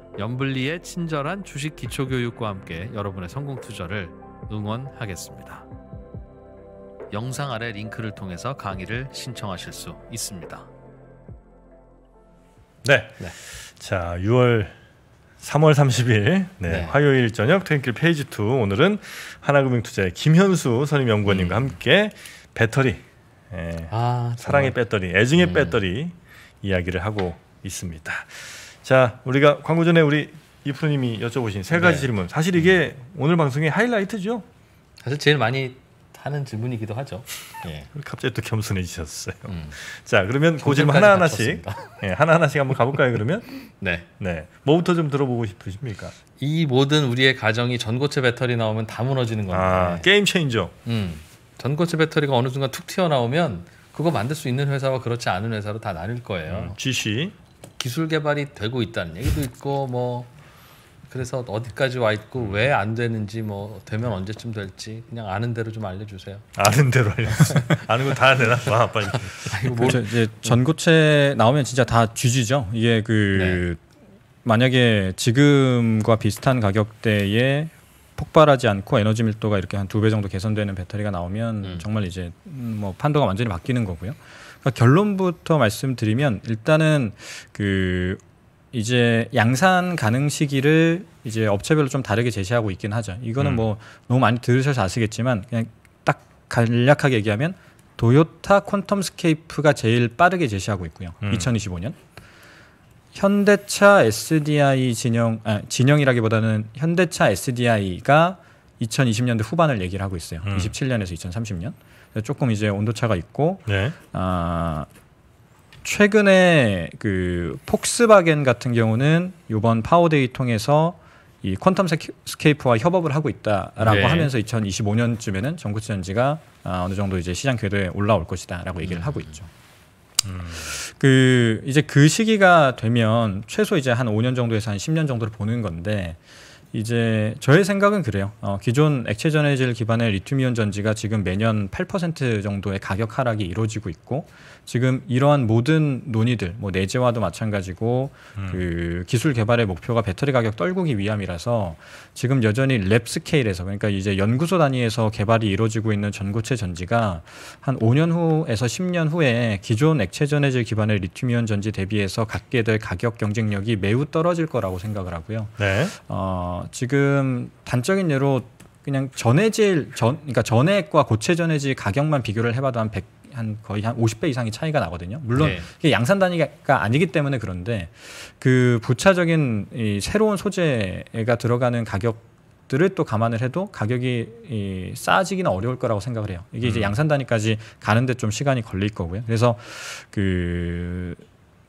연블리의 친절한 주식 기초 교육과 함께 여러분의 성공 투자를 응원하겠습니다. 영상 아래 링크를 통해서 강의를 신청하실 수 있습니다.
네. 네. 자, 6월 3월 30일 네, 네. 화요일 저녁 퇴근길 페이지 2 오늘은 하나금융투자의 김현수 선임 연구원님과 음. 함께 배터리 예, 아, 사랑의 배터리 애증의 음. 배터리 이야기를 하고 있습니다. 자, 우리가 광고 전에 우리 이프로님이 여쭤보신 세 가지 네. 질문. 사실 이게 오늘 방송의 하이라이트죠. 사실 제일 많이 하는 질문이기도 하죠. 예. 갑자기 또 겸손해지셨어요. 음. 자, 그러면 그질 하나 하나씩, 예, 하나 하나씩 한번 가볼까요? 그러면 네, 네, 뭐부터 좀 들어보고 싶으십니까?
이 모든 우리의 가정이 전고체 배터리 나오면 다 무너지는 건데. 아, 예. 게임 체인저. 음, 전고체 배터리가 어느 순간 툭 튀어나오면 그거 만들 수 있는 회사와 그렇지 않은 회사로 다 나뉠 거예요. 음, GC. 기술 개발이 되고 있다는 얘기도 있고 뭐 그래서 어디까지 와 있고 왜 안 되는지 뭐 되면 언제쯤 될지 그냥 아는 대로 좀 알려주세요.
아는 대로 알려. 아는 거다 내놔봐 빨리. 아이고,
그렇죠. 뭘... 그 이제 음. 전고체 나오면 진짜 다 쥐지죠. 이게 그 네. 만약에 지금과 비슷한 가격대에 폭발하지 않고 에너지 밀도가 이렇게 한 두 배 정도 개선되는 배터리가 나오면 음. 정말 이제 음, 뭐 판도가 완전히 바뀌는 거고요. 그러니까 결론부터 말씀드리면 일단은 그 이제 양산 가능 시기를 이제 업체별로 좀 다르게 제시하고 있긴 하죠. 이거는 음. 뭐 너무 많이 들으셔서 아시겠지만 그냥 딱 간략하게 얘기하면 도요타 퀀텀 스케이프가 제일 빠르게 제시하고 있고요. 음. 2025년. 현대차 SDI 진영 아, 진영이라기보다는 현대차 SDI가 2020년대 후반을 얘기를 하고 있어요. 음. 27년에서 2030년. 네, 조금 이제 온도 차가 있고 네. 아 최근에 그 폭스바겐 같은 경우는 이번 파워데이 통해서 이 퀀텀 스케이프와 협업을 하고 있다라고 네. 하면서 2025년쯤에는 전구체 전지가 아, 어느 정도 이제 시장 궤도에 올라올 것이다라고 얘기를 음. 하고 있죠. 음. 그 이제 그 시기가 되면 최소 이제 한 5년 정도에서 한 10년 정도를 보는 건데 이제 저의 생각은 그래요. 어, 기존 액체 전해질 기반의 리튬이온 전지가 지금 매년 8% 정도의 가격 하락이 이루어지고 있고 지금 이러한 모든 논의들, 뭐 내재화도 마찬가지고 음. 그 기술 개발의 목표가 배터리 가격 떨구기 위함이라서 지금 여전히 랩 스케일에서 그러니까 이제 연구소 단위에서 개발이 이루어지고 있는 전고체 전지가 한 5년 후에서 10년 후에 기존 액체 전해질 기반의 리튬이온 전지 대비해서 갖게 될 가격 경쟁력이 매우 떨어질 거라고 생각을 하고요. 네. 어, 지금 단적인 예로 그냥 전해질 전 그러니까 전액과 고체 전해질 가격만 비교를 해봐도 한 100, 한 거의 한 50배 이상의 차이가 나거든요. 물론 네. 이게 양산 단위가 아니기 때문에 그런데 그 부차적인 이 새로운 소재가 들어가는 가격 들을 또 감안을 해도 가격이 이 싸지기는 어려울 거라고 생각을 해요. 이게 음. 이제 양산 단위까지 가는데 좀 시간이 걸릴 거고요. 그래서 그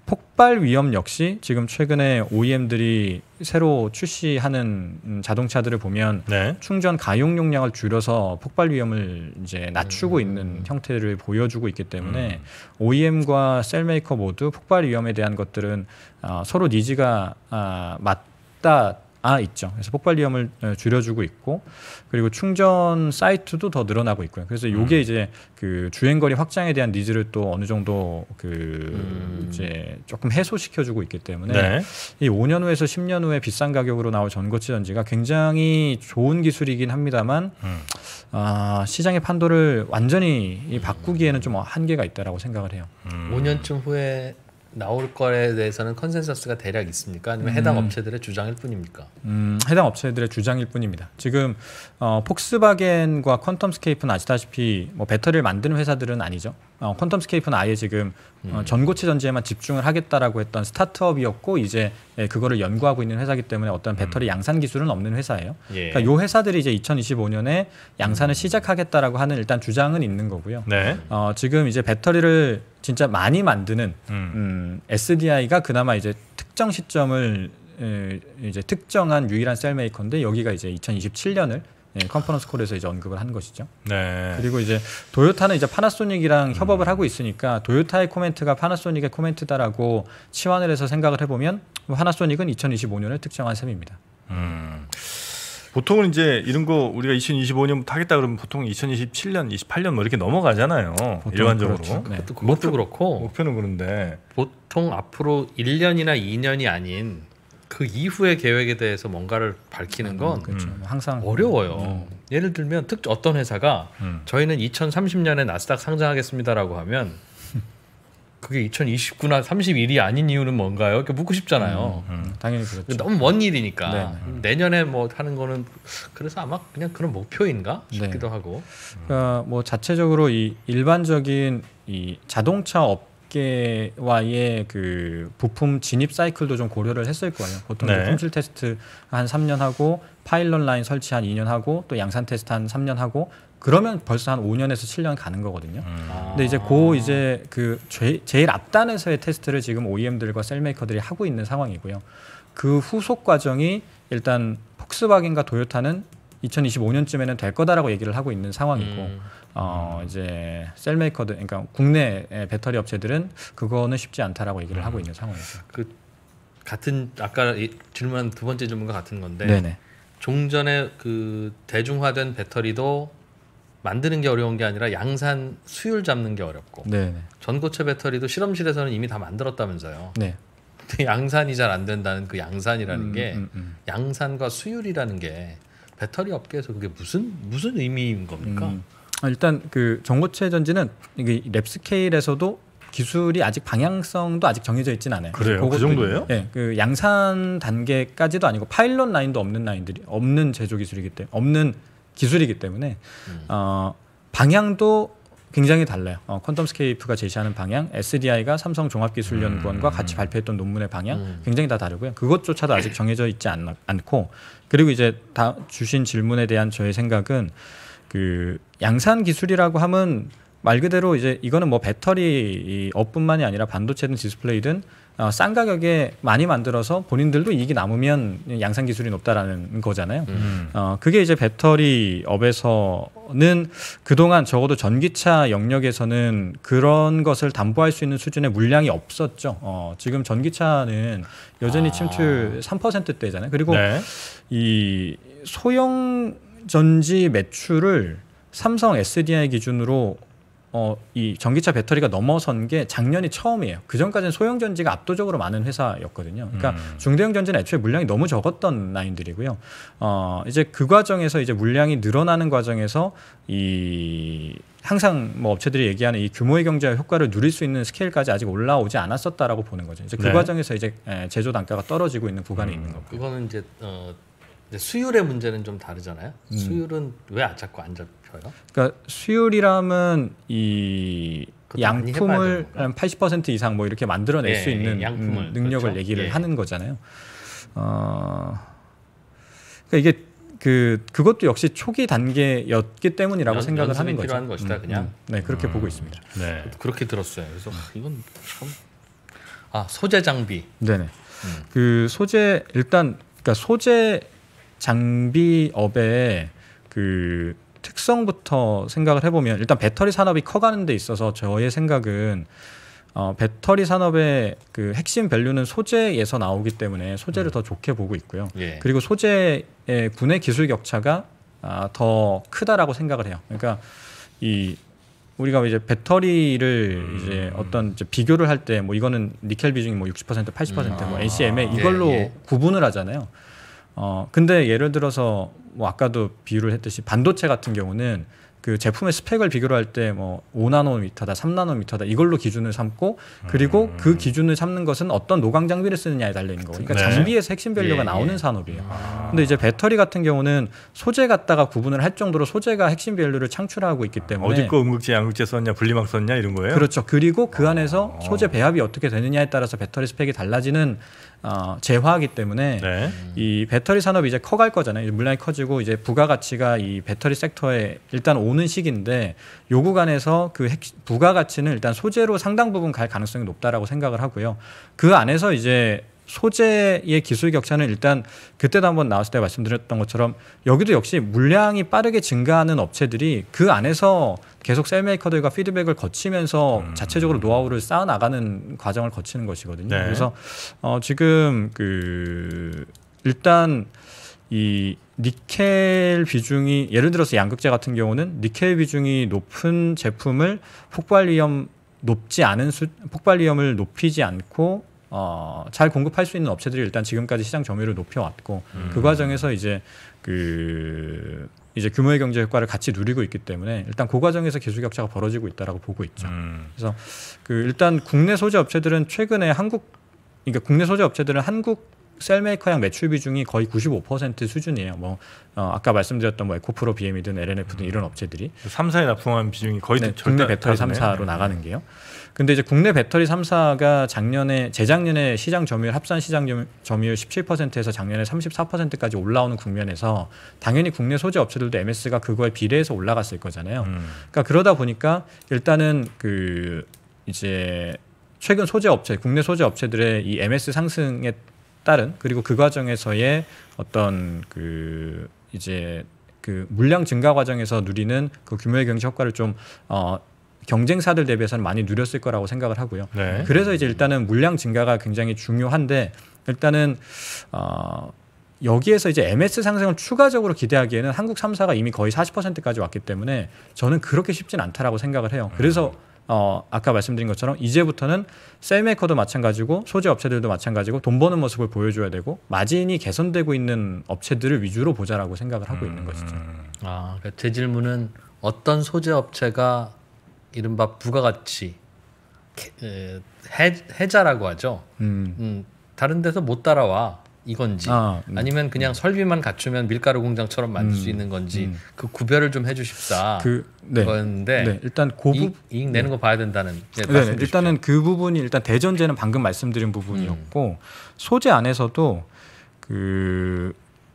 폭발 위험 역시 지금 최근에 OEM들이 새로 출시하는 음, 자동차들을 보면 네. 충전 가용 용량을 줄여서 폭발 위험을 이제 낮추고 음. 있는 형태를 보여주고 있기 때문에 음. OEM과 셀메이커 모두 폭발 위험에 대한 것들은 어, 서로 니즈가 어, 맞다 아 있죠. 그래서 폭발 위험을 어, 줄여주고 있고 그리고 충전 사이트도 더 늘어나고 있고요. 그래서 요게 음. 이제 그 주행 거리 확장에 대한 니즈를 또 어느 정도 그 음. 이제 조금 해소시켜주고 있기 때문에 네. 이 5년 후에서 10년 후에 비싼 가격으로 나올 전고체 전지가 굉장히 좋은 기술이긴 합니다만 음. 아, 시장의 판도를 완전히 바꾸기에는 좀 한계가 있다라고 생각을 해요. 5년쯤 음. 후에
나올 거에 대해서는 컨센서스가 대략 있습니까? 아니면 해당 음. 업체들의 주장일 뿐입니까?
음, 해당 업체들의 주장일 뿐입니다. 지금 어, 폭스바겐과 퀀텀스케이프는 아시다시피 뭐 배터리를 만드는 회사들은 아니죠. 어, 퀀텀 스케이프는 아예 지금 어, 음. 전고체 전지에만 집중을 하겠다라고 했던 스타트업이었고 이제 예, 그거를 연구하고 있는 회사기 때문에 어떤 배터리 음. 양산 기술은 없는 회사예요. 예. 그러니까 요 회사들이 이제 2025년에 양산을 음. 시작하겠다라고 하는 일단 주장은 있는 거고요. 네. 어, 지금 이제 배터리를 진짜 많이 만드는 음. 음, SDI가 그나마 이제 특정 시점을 이제 특정한 유일한 셀 메이커인데 여기가 이제 2027년을 예, 컨퍼런스 콜에서 이제 언급을 한 것이죠. 네. 그리고 이제 도요타는 이제 파나소닉이랑 협업을 하고 있으니까 도요타의 코멘트가 파나소닉의 코멘트다라고 치환을 해서 생각을 해보면 파나소닉은 2025년을 특정한 셈입니다.
음. 보통은 이제 이런 거 우리가 2025년 하겠다 그러면 보통 2027년, 28년 뭐 이렇게 넘어가잖아요. 일반적으로. 그렇죠. 네. 그것도, 그렇고 목표는 그런데
보통 앞으로 1년이나 2년이 아닌 그 이후의 계획에 대해서 뭔가를 밝히는 건 음, 그렇죠. 음. 항상 어려워요. 음. 예를 들면 특 어떤 회사가 음. 저희는 2030년에 나스닥 상장하겠습니다라고 하면 그게 2029나 31이 아닌 이유는 뭔가요? 이렇게 묻고 싶잖아요. 음, 음. 당연히 그렇죠. 너무 먼 일이니까 네. 네. 내년에 뭐 하는 거는 그래서 아마 그냥 그런 목표인가 네. 싶기도 네. 하고.
그러니까 뭐 자체적으로 이 일반적인 이 자동차 업 업계와의 그 부품 진입 사이클도 좀 고려를 했을 거예요. 보통 네. 품질 테스트 한 3년 하고 파일럿 라인 설치 한 2년 하고 또 양산 테스트 한 3년 하고 그러면 벌써 한 5년에서 7년 가는 거거든요. 음. 근데 이제 고 이제 그 제, 제일 앞단에서의 테스트를 지금 OEM들과 셀메이커들이 하고 있는 상황이고요. 그 후속 과정이 일단 폭스바겐과 도요타는 2025년쯤에는 될 거다라고 얘기를 하고 있는 상황이고 음. 어 음. 이제 셀메이커들 그러니까 국내 배터리 업체들은 그거는 쉽지 않다라고 얘기를 음. 하고 있는 상황이죠. 그 같은 아까 질문 두 번째 질문과 같은 건데 네네.
종전에 그 대중화된 배터리도 만드는 게 어려운 게 아니라 양산 수율 잡는 게 어렵고 네네. 전고체 배터리도 실험실에서는 이미 다 만들었다면서요. 네. 양산이 잘 안 된다는 그 양산이라는 음, 게 음, 음. 양산과
수율이라는 게 배터리 업계에서 그게 무슨 무슨 의미인 겁니까? 음. 아, 일단 그 전고체 전지는 이게 랩 스케일에서도 기술이 아직 방향성도 아직 정해져 있진 않아요. 그래요? 그 정도예요? 예, 그 양산 단계까지도 아니고 파일럿 라인도 없는 라인들이 없는 제조 기술이기 때문에 없는 기술이기 때문에 음. 어, 방향도 굉장히 달라요. 어, 퀀텀 스케이프가 제시하는 방향, SDI가 삼성 종합기술연구원과 음. 같이 발표했던 논문의 방향, 음. 굉장히 다 다르고요. 그것조차도 아직 정해져 있지 않, 않고, 그리고 이제 다 주신 질문에 대한 저의 생각은 그 양산 기술이라고 함은 말 그대로 이제 이거는 뭐 배터리업뿐만이 아니라 반도체든 디스플레이든 어, 싼 가격에 많이 만들어서 본인들도 이익이 남으면 양산 기술이 높다라는 거잖아요. 음. 어, 그게 이제 배터리 업에서는 그동안 적어도 전기차 영역에서는 그런 것을 담보할 수 있는 수준의 물량이 없었죠. 어, 지금 전기차는 여전히 침투율 아. 3%대잖아요. 그리고 네. 이 소형 전지 매출을 삼성 SDI 기준으로 어, 이 전기차 배터리가 넘어선 게 작년이 처음이에요. 그 전까지는 소형 전지가 압도적으로 많은 회사였거든요. 그러니까 음. 중대형 전지는 애초에 물량이 너무 적었던 라인들이고요. 어, 이제 그 과정에서 이제 물량이 늘어나는 과정에서 이 항상 뭐 업체들이 얘기하는 이 규모의 경제와 효과를 누릴 수 있는 스케일까지 아직 올라오지 않았었다라고 보는 거죠. 이제 그 네. 과정에서 이제 제조 단가가 떨어지고 있는 구간이 음. 있는 거고.
이거는 이제 어 수율의 문제는 좀 다르잖아요. 음. 수율은 왜 자꾸 안 잡혀요?
그러니까 수율이라면 이 양품을 8 0 이상 뭐 이렇게 만들어낼 예, 수 있는 예, 양품을, 음, 능력을 그렇죠? 얘기를 예. 하는 거잖아요. 어, 그러니까 이게 그 그것도 역시 초기 단계였기 때문이라고 연, 생각을 하는 거죠. 필요한 것이다 음, 그냥. 음, 네 그렇게 음, 보고 있습니다.
네 그렇게 들었어요. 그래서 아, 이건 참. 아 소재 장비.
네네. 음. 그 소재 일단 그러니까 소재 장비업의 그 특성부터 생각을 해보면 일단 배터리 산업이 커가는 데 있어서 저의 생각은 어, 배터리 산업의 그 핵심 밸류는 소재에서 나오기 때문에 소재를 음. 더 좋게 보고 있고요. 예. 그리고 소재의 군의 기술 격차가 아, 더 크다라고 생각을 해요. 그러니까 이 우리가 이제 배터리를 음. 이제 어떤 이제 비교를 할 때 뭐 이거는 니켈 비중이 뭐 60% 80%뭐 뭐 음. 아. NCM에 이걸로 예, 예. 구분을 하잖아요. 어 근데 예를 들어서 뭐 아까도 비유를 했듯이 반도체 같은 경우는 그 제품의 스펙을 비교를 할 때 뭐 5나노미터다, 3나노미터다 이걸로 기준을 삼고 그리고 음. 그 기준을 삼는 것은 어떤 노광 장비를 쓰느냐에 달려 있는 거고. 그러니까 네. 장비에서 핵심 밸류가 예, 나오는 예. 산업이에요. 아. 근데 이제 배터리 같은 경우는 소재 갖다가 구분을 할 정도로 소재가 핵심 밸류를 창출하고 있기 때문에 어디 거 음극재, 양극재 썼냐, 분리막 썼냐 이런 거예요. 그렇죠. 그리고 그 안에서 아. 소재 배합이 어떻게 되느냐에 따라서 배터리 스펙이 달라지는 어, 재화하기 때문에 네. 이 배터리 산업이 이제 커갈 거잖아요. 물량이 커지고 이제 부가가치가 이 배터리 섹터에 일단 오는 시기인데 요 구간에서 그 핵, 부가가치는 일단 소재로 상당 부분 갈 가능성이 높다라고 생각을 하고요. 그 안에서 이제 소재의 기술 격차는 일단 그때도 한번 나왔을 때 말씀드렸던 것처럼 여기도 역시 물량이 빠르게 증가하는 업체들이 그 안에서 계속 셀메이커들과 피드백을 거치면서 음. 자체적으로 노하우를 쌓아 나가는 과정을 거치는 것이거든요. 네. 그래서 어, 지금 그 일단 이 니켈 비중이 예를 들어서 양극재 같은 경우는 니켈 비중이 높은 제품을 폭발 위험 높지 않은 수, 폭발 위험을 높이지 않고 어, 잘 공급할 수 있는 업체들이 일단 지금까지 시장 점유율을 높여왔고 그 음. 그 과정에서 이제 그 이제 규모의 경제 효과를 같이 누리고 있기 때문에 일단 그 과정에서 기술 격차가 벌어지고 있다라고 보고 있죠. 음. 그래서 그 일단 국내 소재 업체들은 최근에 한국 그러니까 국내 소재 업체들은 한국 셀메이커향 매출 비중이 거의 95% 수준이에요. 뭐 어, 아까 말씀드렸던 뭐 에코프로, BM이든 LNF 등 이런 업체들이 3사에 납품한 비중이 거의 네, 국내 배터리 3사로 나가는 게요. 근데 이제 국내 배터리 3사가 작년에 재작년에 시장 점유율 합산 시장 점유율 17%에서 작년에 34%까지 올라오는 국면에서 당연히 국내 소재 업체들도 MS가 그거에 비례해서 올라갔을 거잖아요. 음. 그러니까 그러다 보니까 일단은 그 이제 최근 소재 업체, 국내 소재 업체들의 이 MS 상승에 따른 그리고 그 과정에서의 어떤 그 이제 그 물량 증가 과정에서 누리는 그 규모의 경제 효과를 좀 어, 경쟁사들 대비해서는 많이 누렸을 거라고 생각을 하고요. 네. 그래서 이제 일단은 물량 증가가 굉장히 중요한데 일단은 어, 여기에서 이제 MS 상승을 추가적으로 기대하기에는 한국 3사가 이미 거의 40%까지 왔기 때문에 저는 그렇게 쉽진 않다라고 생각을 해요. 그래서 음. 어, 아까 말씀드린 것처럼 이제부터는 셀메이커도 마찬가지고 소재 업체들도 마찬가지고 돈 버는 모습을 보여줘야 되고 마진이 개선되고 있는 업체들을 위주로 보자라고 생각을 하고 음, 있는 것이죠. 아, 그러니까 제 질문은 어떤 소재
업체가 이른바 부가가치 해, 해자라고 하죠. 음. 음, 다른 데서 못 따라와. 이건지 아, 음. 니면 그냥 설비만 갖추면 밀가루 공장처럼 만들 음, 수 있는 건지 음. 그 구별을 좀 해주십사 그, 네. 건데 네. 일단 고부 이익, 내는 거 봐야 된다는 네, 네,
일단은 그 부분이 일단 대전제는 방금 말씀드린 부분이었고 음. 소재 안에서도 그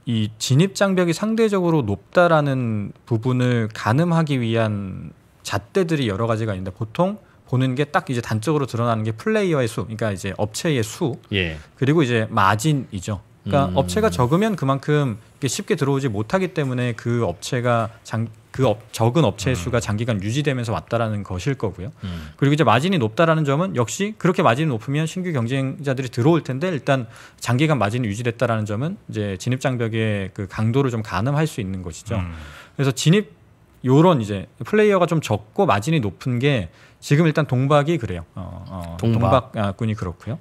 이 진입 장벽이 상대적으로 높다라는 부분을 가늠하기 위한 잣대들이 여러 가지가 있는데 보통 보는 게 딱 이제 단적으로 드러나는 게 플레이어의 수, 그러니까 이제 업체의 수, 예. 그리고 이제 마진이죠. 그러니까 음. 업체가 적으면 그만큼 쉽게 들어오지 못하기 때문에 그 업체가 장, 그 업, 적은 업체의 음. 수가 장기간 유지되면서 왔다라는 것일 거고요. 음. 그리고 이제 마진이 높다라는 점은 역시 그렇게 마진이 높으면 신규 경쟁자들이 들어올 텐데 일단 장기간 마진이 유지됐다라는 점은 이제 진입 장벽의 그 강도를 좀 가늠할 수 있는 것이죠. 음. 그래서 진입 요런 이제 플레이어가 좀 적고 마진이 높은 게 지금 일단 동박이 그래요. 어, 어, 동박. 군이 그렇고요.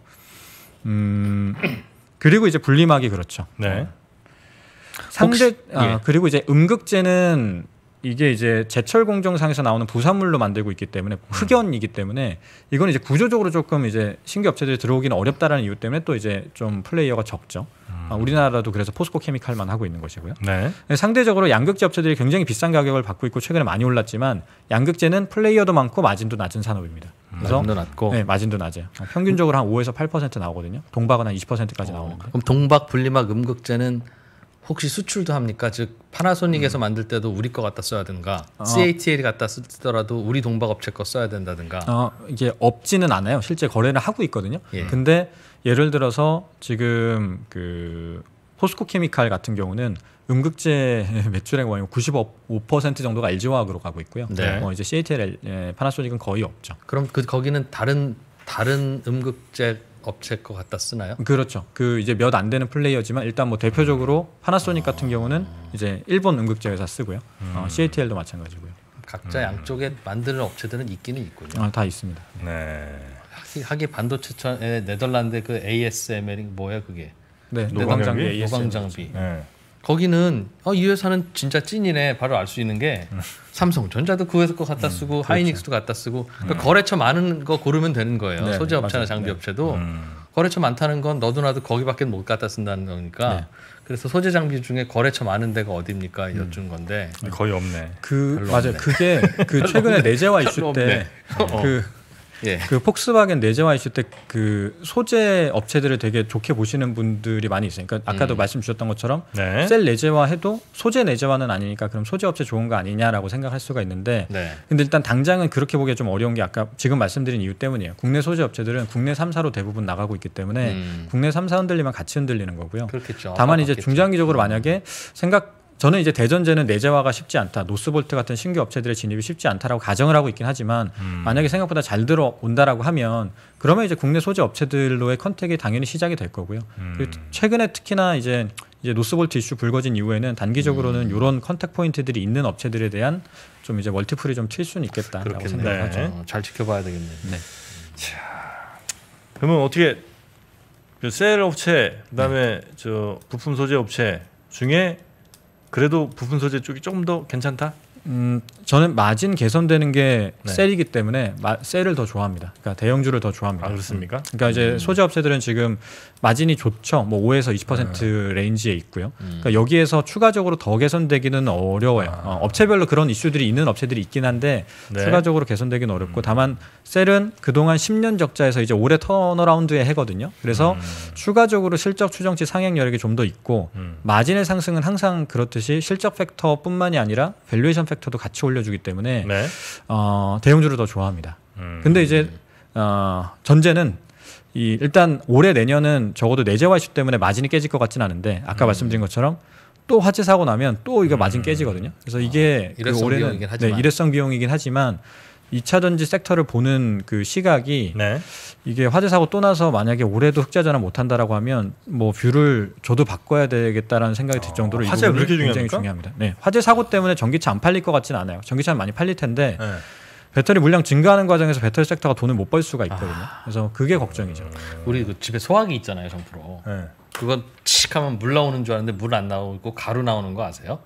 음, 그리고 이제 분리막이 그렇죠. 네. 어, 상대 혹시, 아, 예. 아, 그리고 이제 음극제는 이게 이제 제철 공정상에서 나오는 부산물로 만들고 있기 때문에 흑연이기 때문에 이건 이제 구조적으로 조금 이제 신규 업체들이 들어오기는 어렵다라는 이유 때문에 또 이제 좀 플레이어가 적죠. 아, 음. 우리나라도 그래서 포스코 케미칼만 하고 있는 것이고요. 네. 네. 상대적으로 양극재 업체들이 굉장히 비싼 가격을 받고 있고 최근에 많이 올랐지만 양극재는 플레이어도 많고 마진도 낮은 산업입니다. 음, 그래서 마진도 낮고 네, 마진도 낮아요. 아, 평균적으로 한 5에서 8% 나오거든요. 동박은 한 20%까지 어, 나오는 거예요. 그럼 동박 분리막 음극재는 혹시
수출도 합니까? 즉 파나소닉에서 음. 만들 때도 우리 거 갖다 써야 되는가? 어. CATL 갖다 쓰더라도
우리 동박 업체 거 써야 된다든가. 어, 이게 없지는 않아요. 실제 거래를 하고 있거든요. 예. 근데 예를 들어서 지금 그 포스코 케미칼 같은 경우는 음극재 매출액 원이 95% 정도가 LG화학으로 가고 있고요. 네. 어, 이제 CATL 파나소닉은 거의 없죠. 그럼 그 거기는 다른 다른 음극재 업체 거 갖다 쓰나요? 그렇죠. 그 이제 몇 안 되는 플레이어지만 일단 뭐 대표적으로 파나소닉 아. 같은 경우는 이제 일본 응급제 회사 쓰고요. 음. 어, CATL도 마찬가지고요. 각자 음.
양쪽에 만드는 업체들은 있기는 있군요. 아, 다 있습니다. 네. 하기 반도체 네덜란드 그 ASML 뭐야 그게? 네, 노광장비. 노광장비. 네. 거기는 어, 이 회사는 진짜 찐이네 바로 알 수 있는 게 음. 삼성전자도 그 회사 거 갖다 음, 쓰고 음, 하이닉스도 갖다 쓰고 음. 그러니까 거래처 많은 거 고르면 되는 거예요 네, 소재 업체나 맞아요. 장비 업체도 네. 음. 거래처 많다는 건 너도 나도 거기밖에 못 갖다 쓴다는 거니까 네. 그래서 소재 장비 중에 거래처 많은 데가 어디입니까 여쭌 건데 거의 없네 그 맞아요 없네. 그게 그 최근에 내재화 이슈 때그 어.
예. 그 폭스바겐 내재화 이슈 때그 소재 업체들을 되게 좋게 보시는 분들이 많이 있어요. 그러니까 아까도 음. 말씀 주셨던 것처럼 네. 셀 내재화 해도 소재 내재화는 아니니까 그럼 소재 업체 좋은 거 아니냐라고 생각할 수가 있는데 네. 근데 일단 당장은 그렇게 보기에 좀 어려운 게 아까 지금 말씀드린 이유 때문이에요. 국내 소재 업체들은 국내 3사로 대부분 나가고 있기 때문에 음. 국내 3사 흔들리면 같이 흔들리는 거고요. 그렇겠죠. 다만 이제 맞겠죠. 중장기적으로 만약에 음. 생각 저는 이제 대전제는 내재화가 쉽지 않다. 노스볼트 같은 신규 업체들의 진입이 쉽지 않다라고 가정을 하고 있긴 하지만 음. 만약에 생각보다 잘 들어온다라고 하면 그러면 이제 국내 소재 업체들로의 컨택이 당연히 시작이 될 거고요. 음. 그리고 최근에 특히나 이제 이제 노스볼트 이슈 불거진 이후에는 단기적으로는 음. 이런 컨택 포인트들이 있는 업체들에 대한 좀 이제 멀티플이 좀튈 수는 있겠다라고 그렇겠 생각하죠. 네. 어, 잘 지켜봐야 되겠네요. 네. 자, 그러면 어떻게
그세 업체 그다음에 네. 저 부품 소재 업체 중에
그래도 부분 소재 쪽이 조금 더 괜찮다. 음, 저는 마진 개선되는 게 네. 셀이기 때문에 마, 셀을 더 좋아합니다. 그러니까 대형주를 더 좋아합니다. 아, 그렇습니까? 음. 그러니까 이제 음. 소재 업체들은 지금 마진이 좋죠. 뭐 5에서 20% 음. 레인지에 있고요. 음. 그러니까 여기에서 추가적으로 더 개선되기는 어려워요. 아. 어, 업체별로 그런 이슈들이 있는 업체들이 있긴 한데 네. 추가적으로 개선되기는 어렵고 음. 다만 셀은 그동안 10년 적자에서 이제 올해 턴어라운드에 해거든요. 그래서 음. 추가적으로 실적 추정치 상향 여력이 좀 더 있고 마진의 상승은 항상 그렇듯이 실적 팩터뿐만이 아니라 밸류에이션 팩터 팩터도 같이 올려주기 때문에 네. 어, 대형주를 더 좋아합니다. 음. 근데 이제 어, 전제는 이 일단 올해 내년은 적어도 내재화 이슈 때문에 마진이 깨질 것 같지는 않은데 아까 음. 말씀드린 것처럼 또 화재 사고 나면 또 이거 마진 음. 깨지거든요. 그래서 아, 이게 어, 그 올해는 비용이긴 네, 하지만. 네, 일회성 비용이긴 하지만 이차 전지 섹터를 보는 그 시각이 네. 이게 화재 사고 또 나서 만약에 올해도 흑자 전환 못 한다라고 하면 뭐 뷰를 저도 바꿔야 되겠다라는 생각이 들 아, 정도로 어, 화재가 그렇게 굉장히 중요합니다. 네. 화재 사고 때문에 전기차 안 팔릴 것같진 않아요. 전기차는 많이 팔릴 텐데 네. 배터리 물량 증가하는 과정에서 배터리 섹터가 돈을 못 벌 수가 있거든요. 아. 그래서 그게 걱정이죠. 음. 우리 그 집에 소화기 있잖아요, 정프로. 네. 그건 칙 하면 물 나오는 줄아는데물 안 나오고 가루
나오는 거 아세요?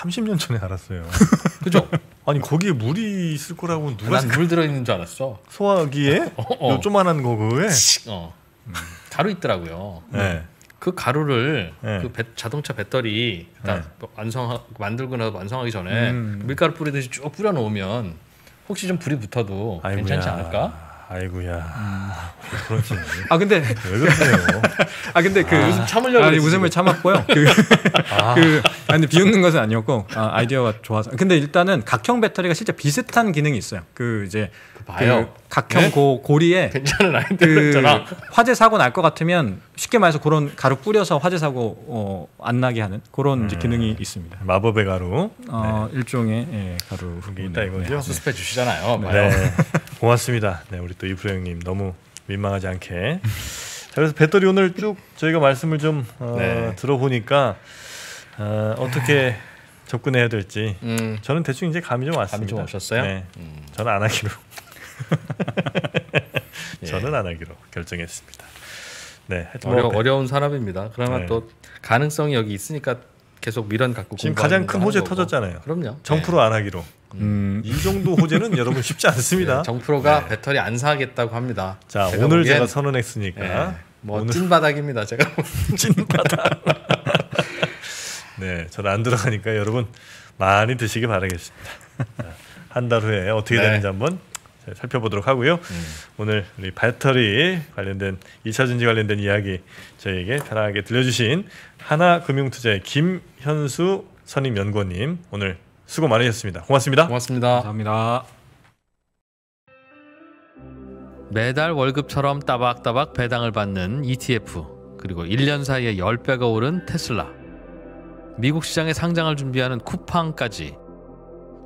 30년 전에 알았어요.
그죠? 아니 거기에
물이 있을 거라고 아, 누가 난물
들어 있는 줄 알았어.
소화기에 어, 어. 요 조만한 거 그거에
어. 음. 가루 있더라고요. 네.
그 가루를 네. 그 배, 자동차
배터리 그러니까 네. 완성 만들고 나서 완성하기 전에 음. 밀가루 뿌리듯이 쭉 뿌려
놓으면 혹시 좀 불이 붙어도 아이고야. 괜찮지 않을까? 아이구야 아, 그렇지.
아 근데 왜 그러세요? 아 근데 그 아, 참으려고 아니 웃음을 참았고요. 그, 아. 그 아니 비웃는 것은 아니었고 아, 아이디어가 좋아서. 근데 일단은 각형 배터리가 실제 비슷한 기능이 있어요. 그 이제 그 봐요. 각형 네? 고 고리에 괜찮은 아이들잖아. 그 화재 사고 날 것 같으면 쉽게 말해서 그런 가루 뿌려서 화재 사고 어, 안 나게 하는 그런 음. 기능이 있습니다.
마법의 가루.
어, 네. 일종의 예, 가루 그게 있다 이거죠. 네. 수습해 주시잖아요. 네. 네.
고맙습니다. 네, 우리 또 이프로 형님 너무 민망하지 않게. 자, 그래서 배터리 오늘 쭉 저희가 말씀을 좀 어, 네. 들어보니까 어, 어떻게 접근해야 될지 음. 저는 대충 이제 감이 좀 왔습니다. 감이 좀 오셨어요? 네. 음. 저는 안 하기로. 예. 저는 안 하기로 결정했습니다.
네, 뭐 어려, 뭐, 어려운 산업입니다. 그러나 네. 또 가능성이 여기 있으니까 계속 미련 갖고 지금 가장 큰 호재
터졌잖아요. 그럼요. 정프로
네. 안 하기로.
음. 음.
이 정도 호재는 여러분
쉽지 않습니다. 네, 정프로가 네. 배터리 안 사겠다고 합니다. 자 제가 오늘 제가
선언했으니까 네. 뭐 오늘... 찐바닥입니다. 제가 찐바닥. 네, 저는 안 들어가니까 여러분 많이 드시기 바라겠습니다. 한 달 후에 어떻게 네. 되는지 한번 살펴보도록 하고요. 음. 오늘 우리 배터리 관련된 2차 전지 관련된 이야기 저희에게 편하게 들려주신 하나금융투자의 김현수 선임 연구원님 오늘 수고 많으셨습니다. 고맙습니다. 고맙습니다. 감사합니다. 매달 월급처럼 따박따박
배당을 받는 ETF 그리고 1년 사이에 10배가 오른 테슬라 미국 시장에 상장을 준비하는 쿠팡까지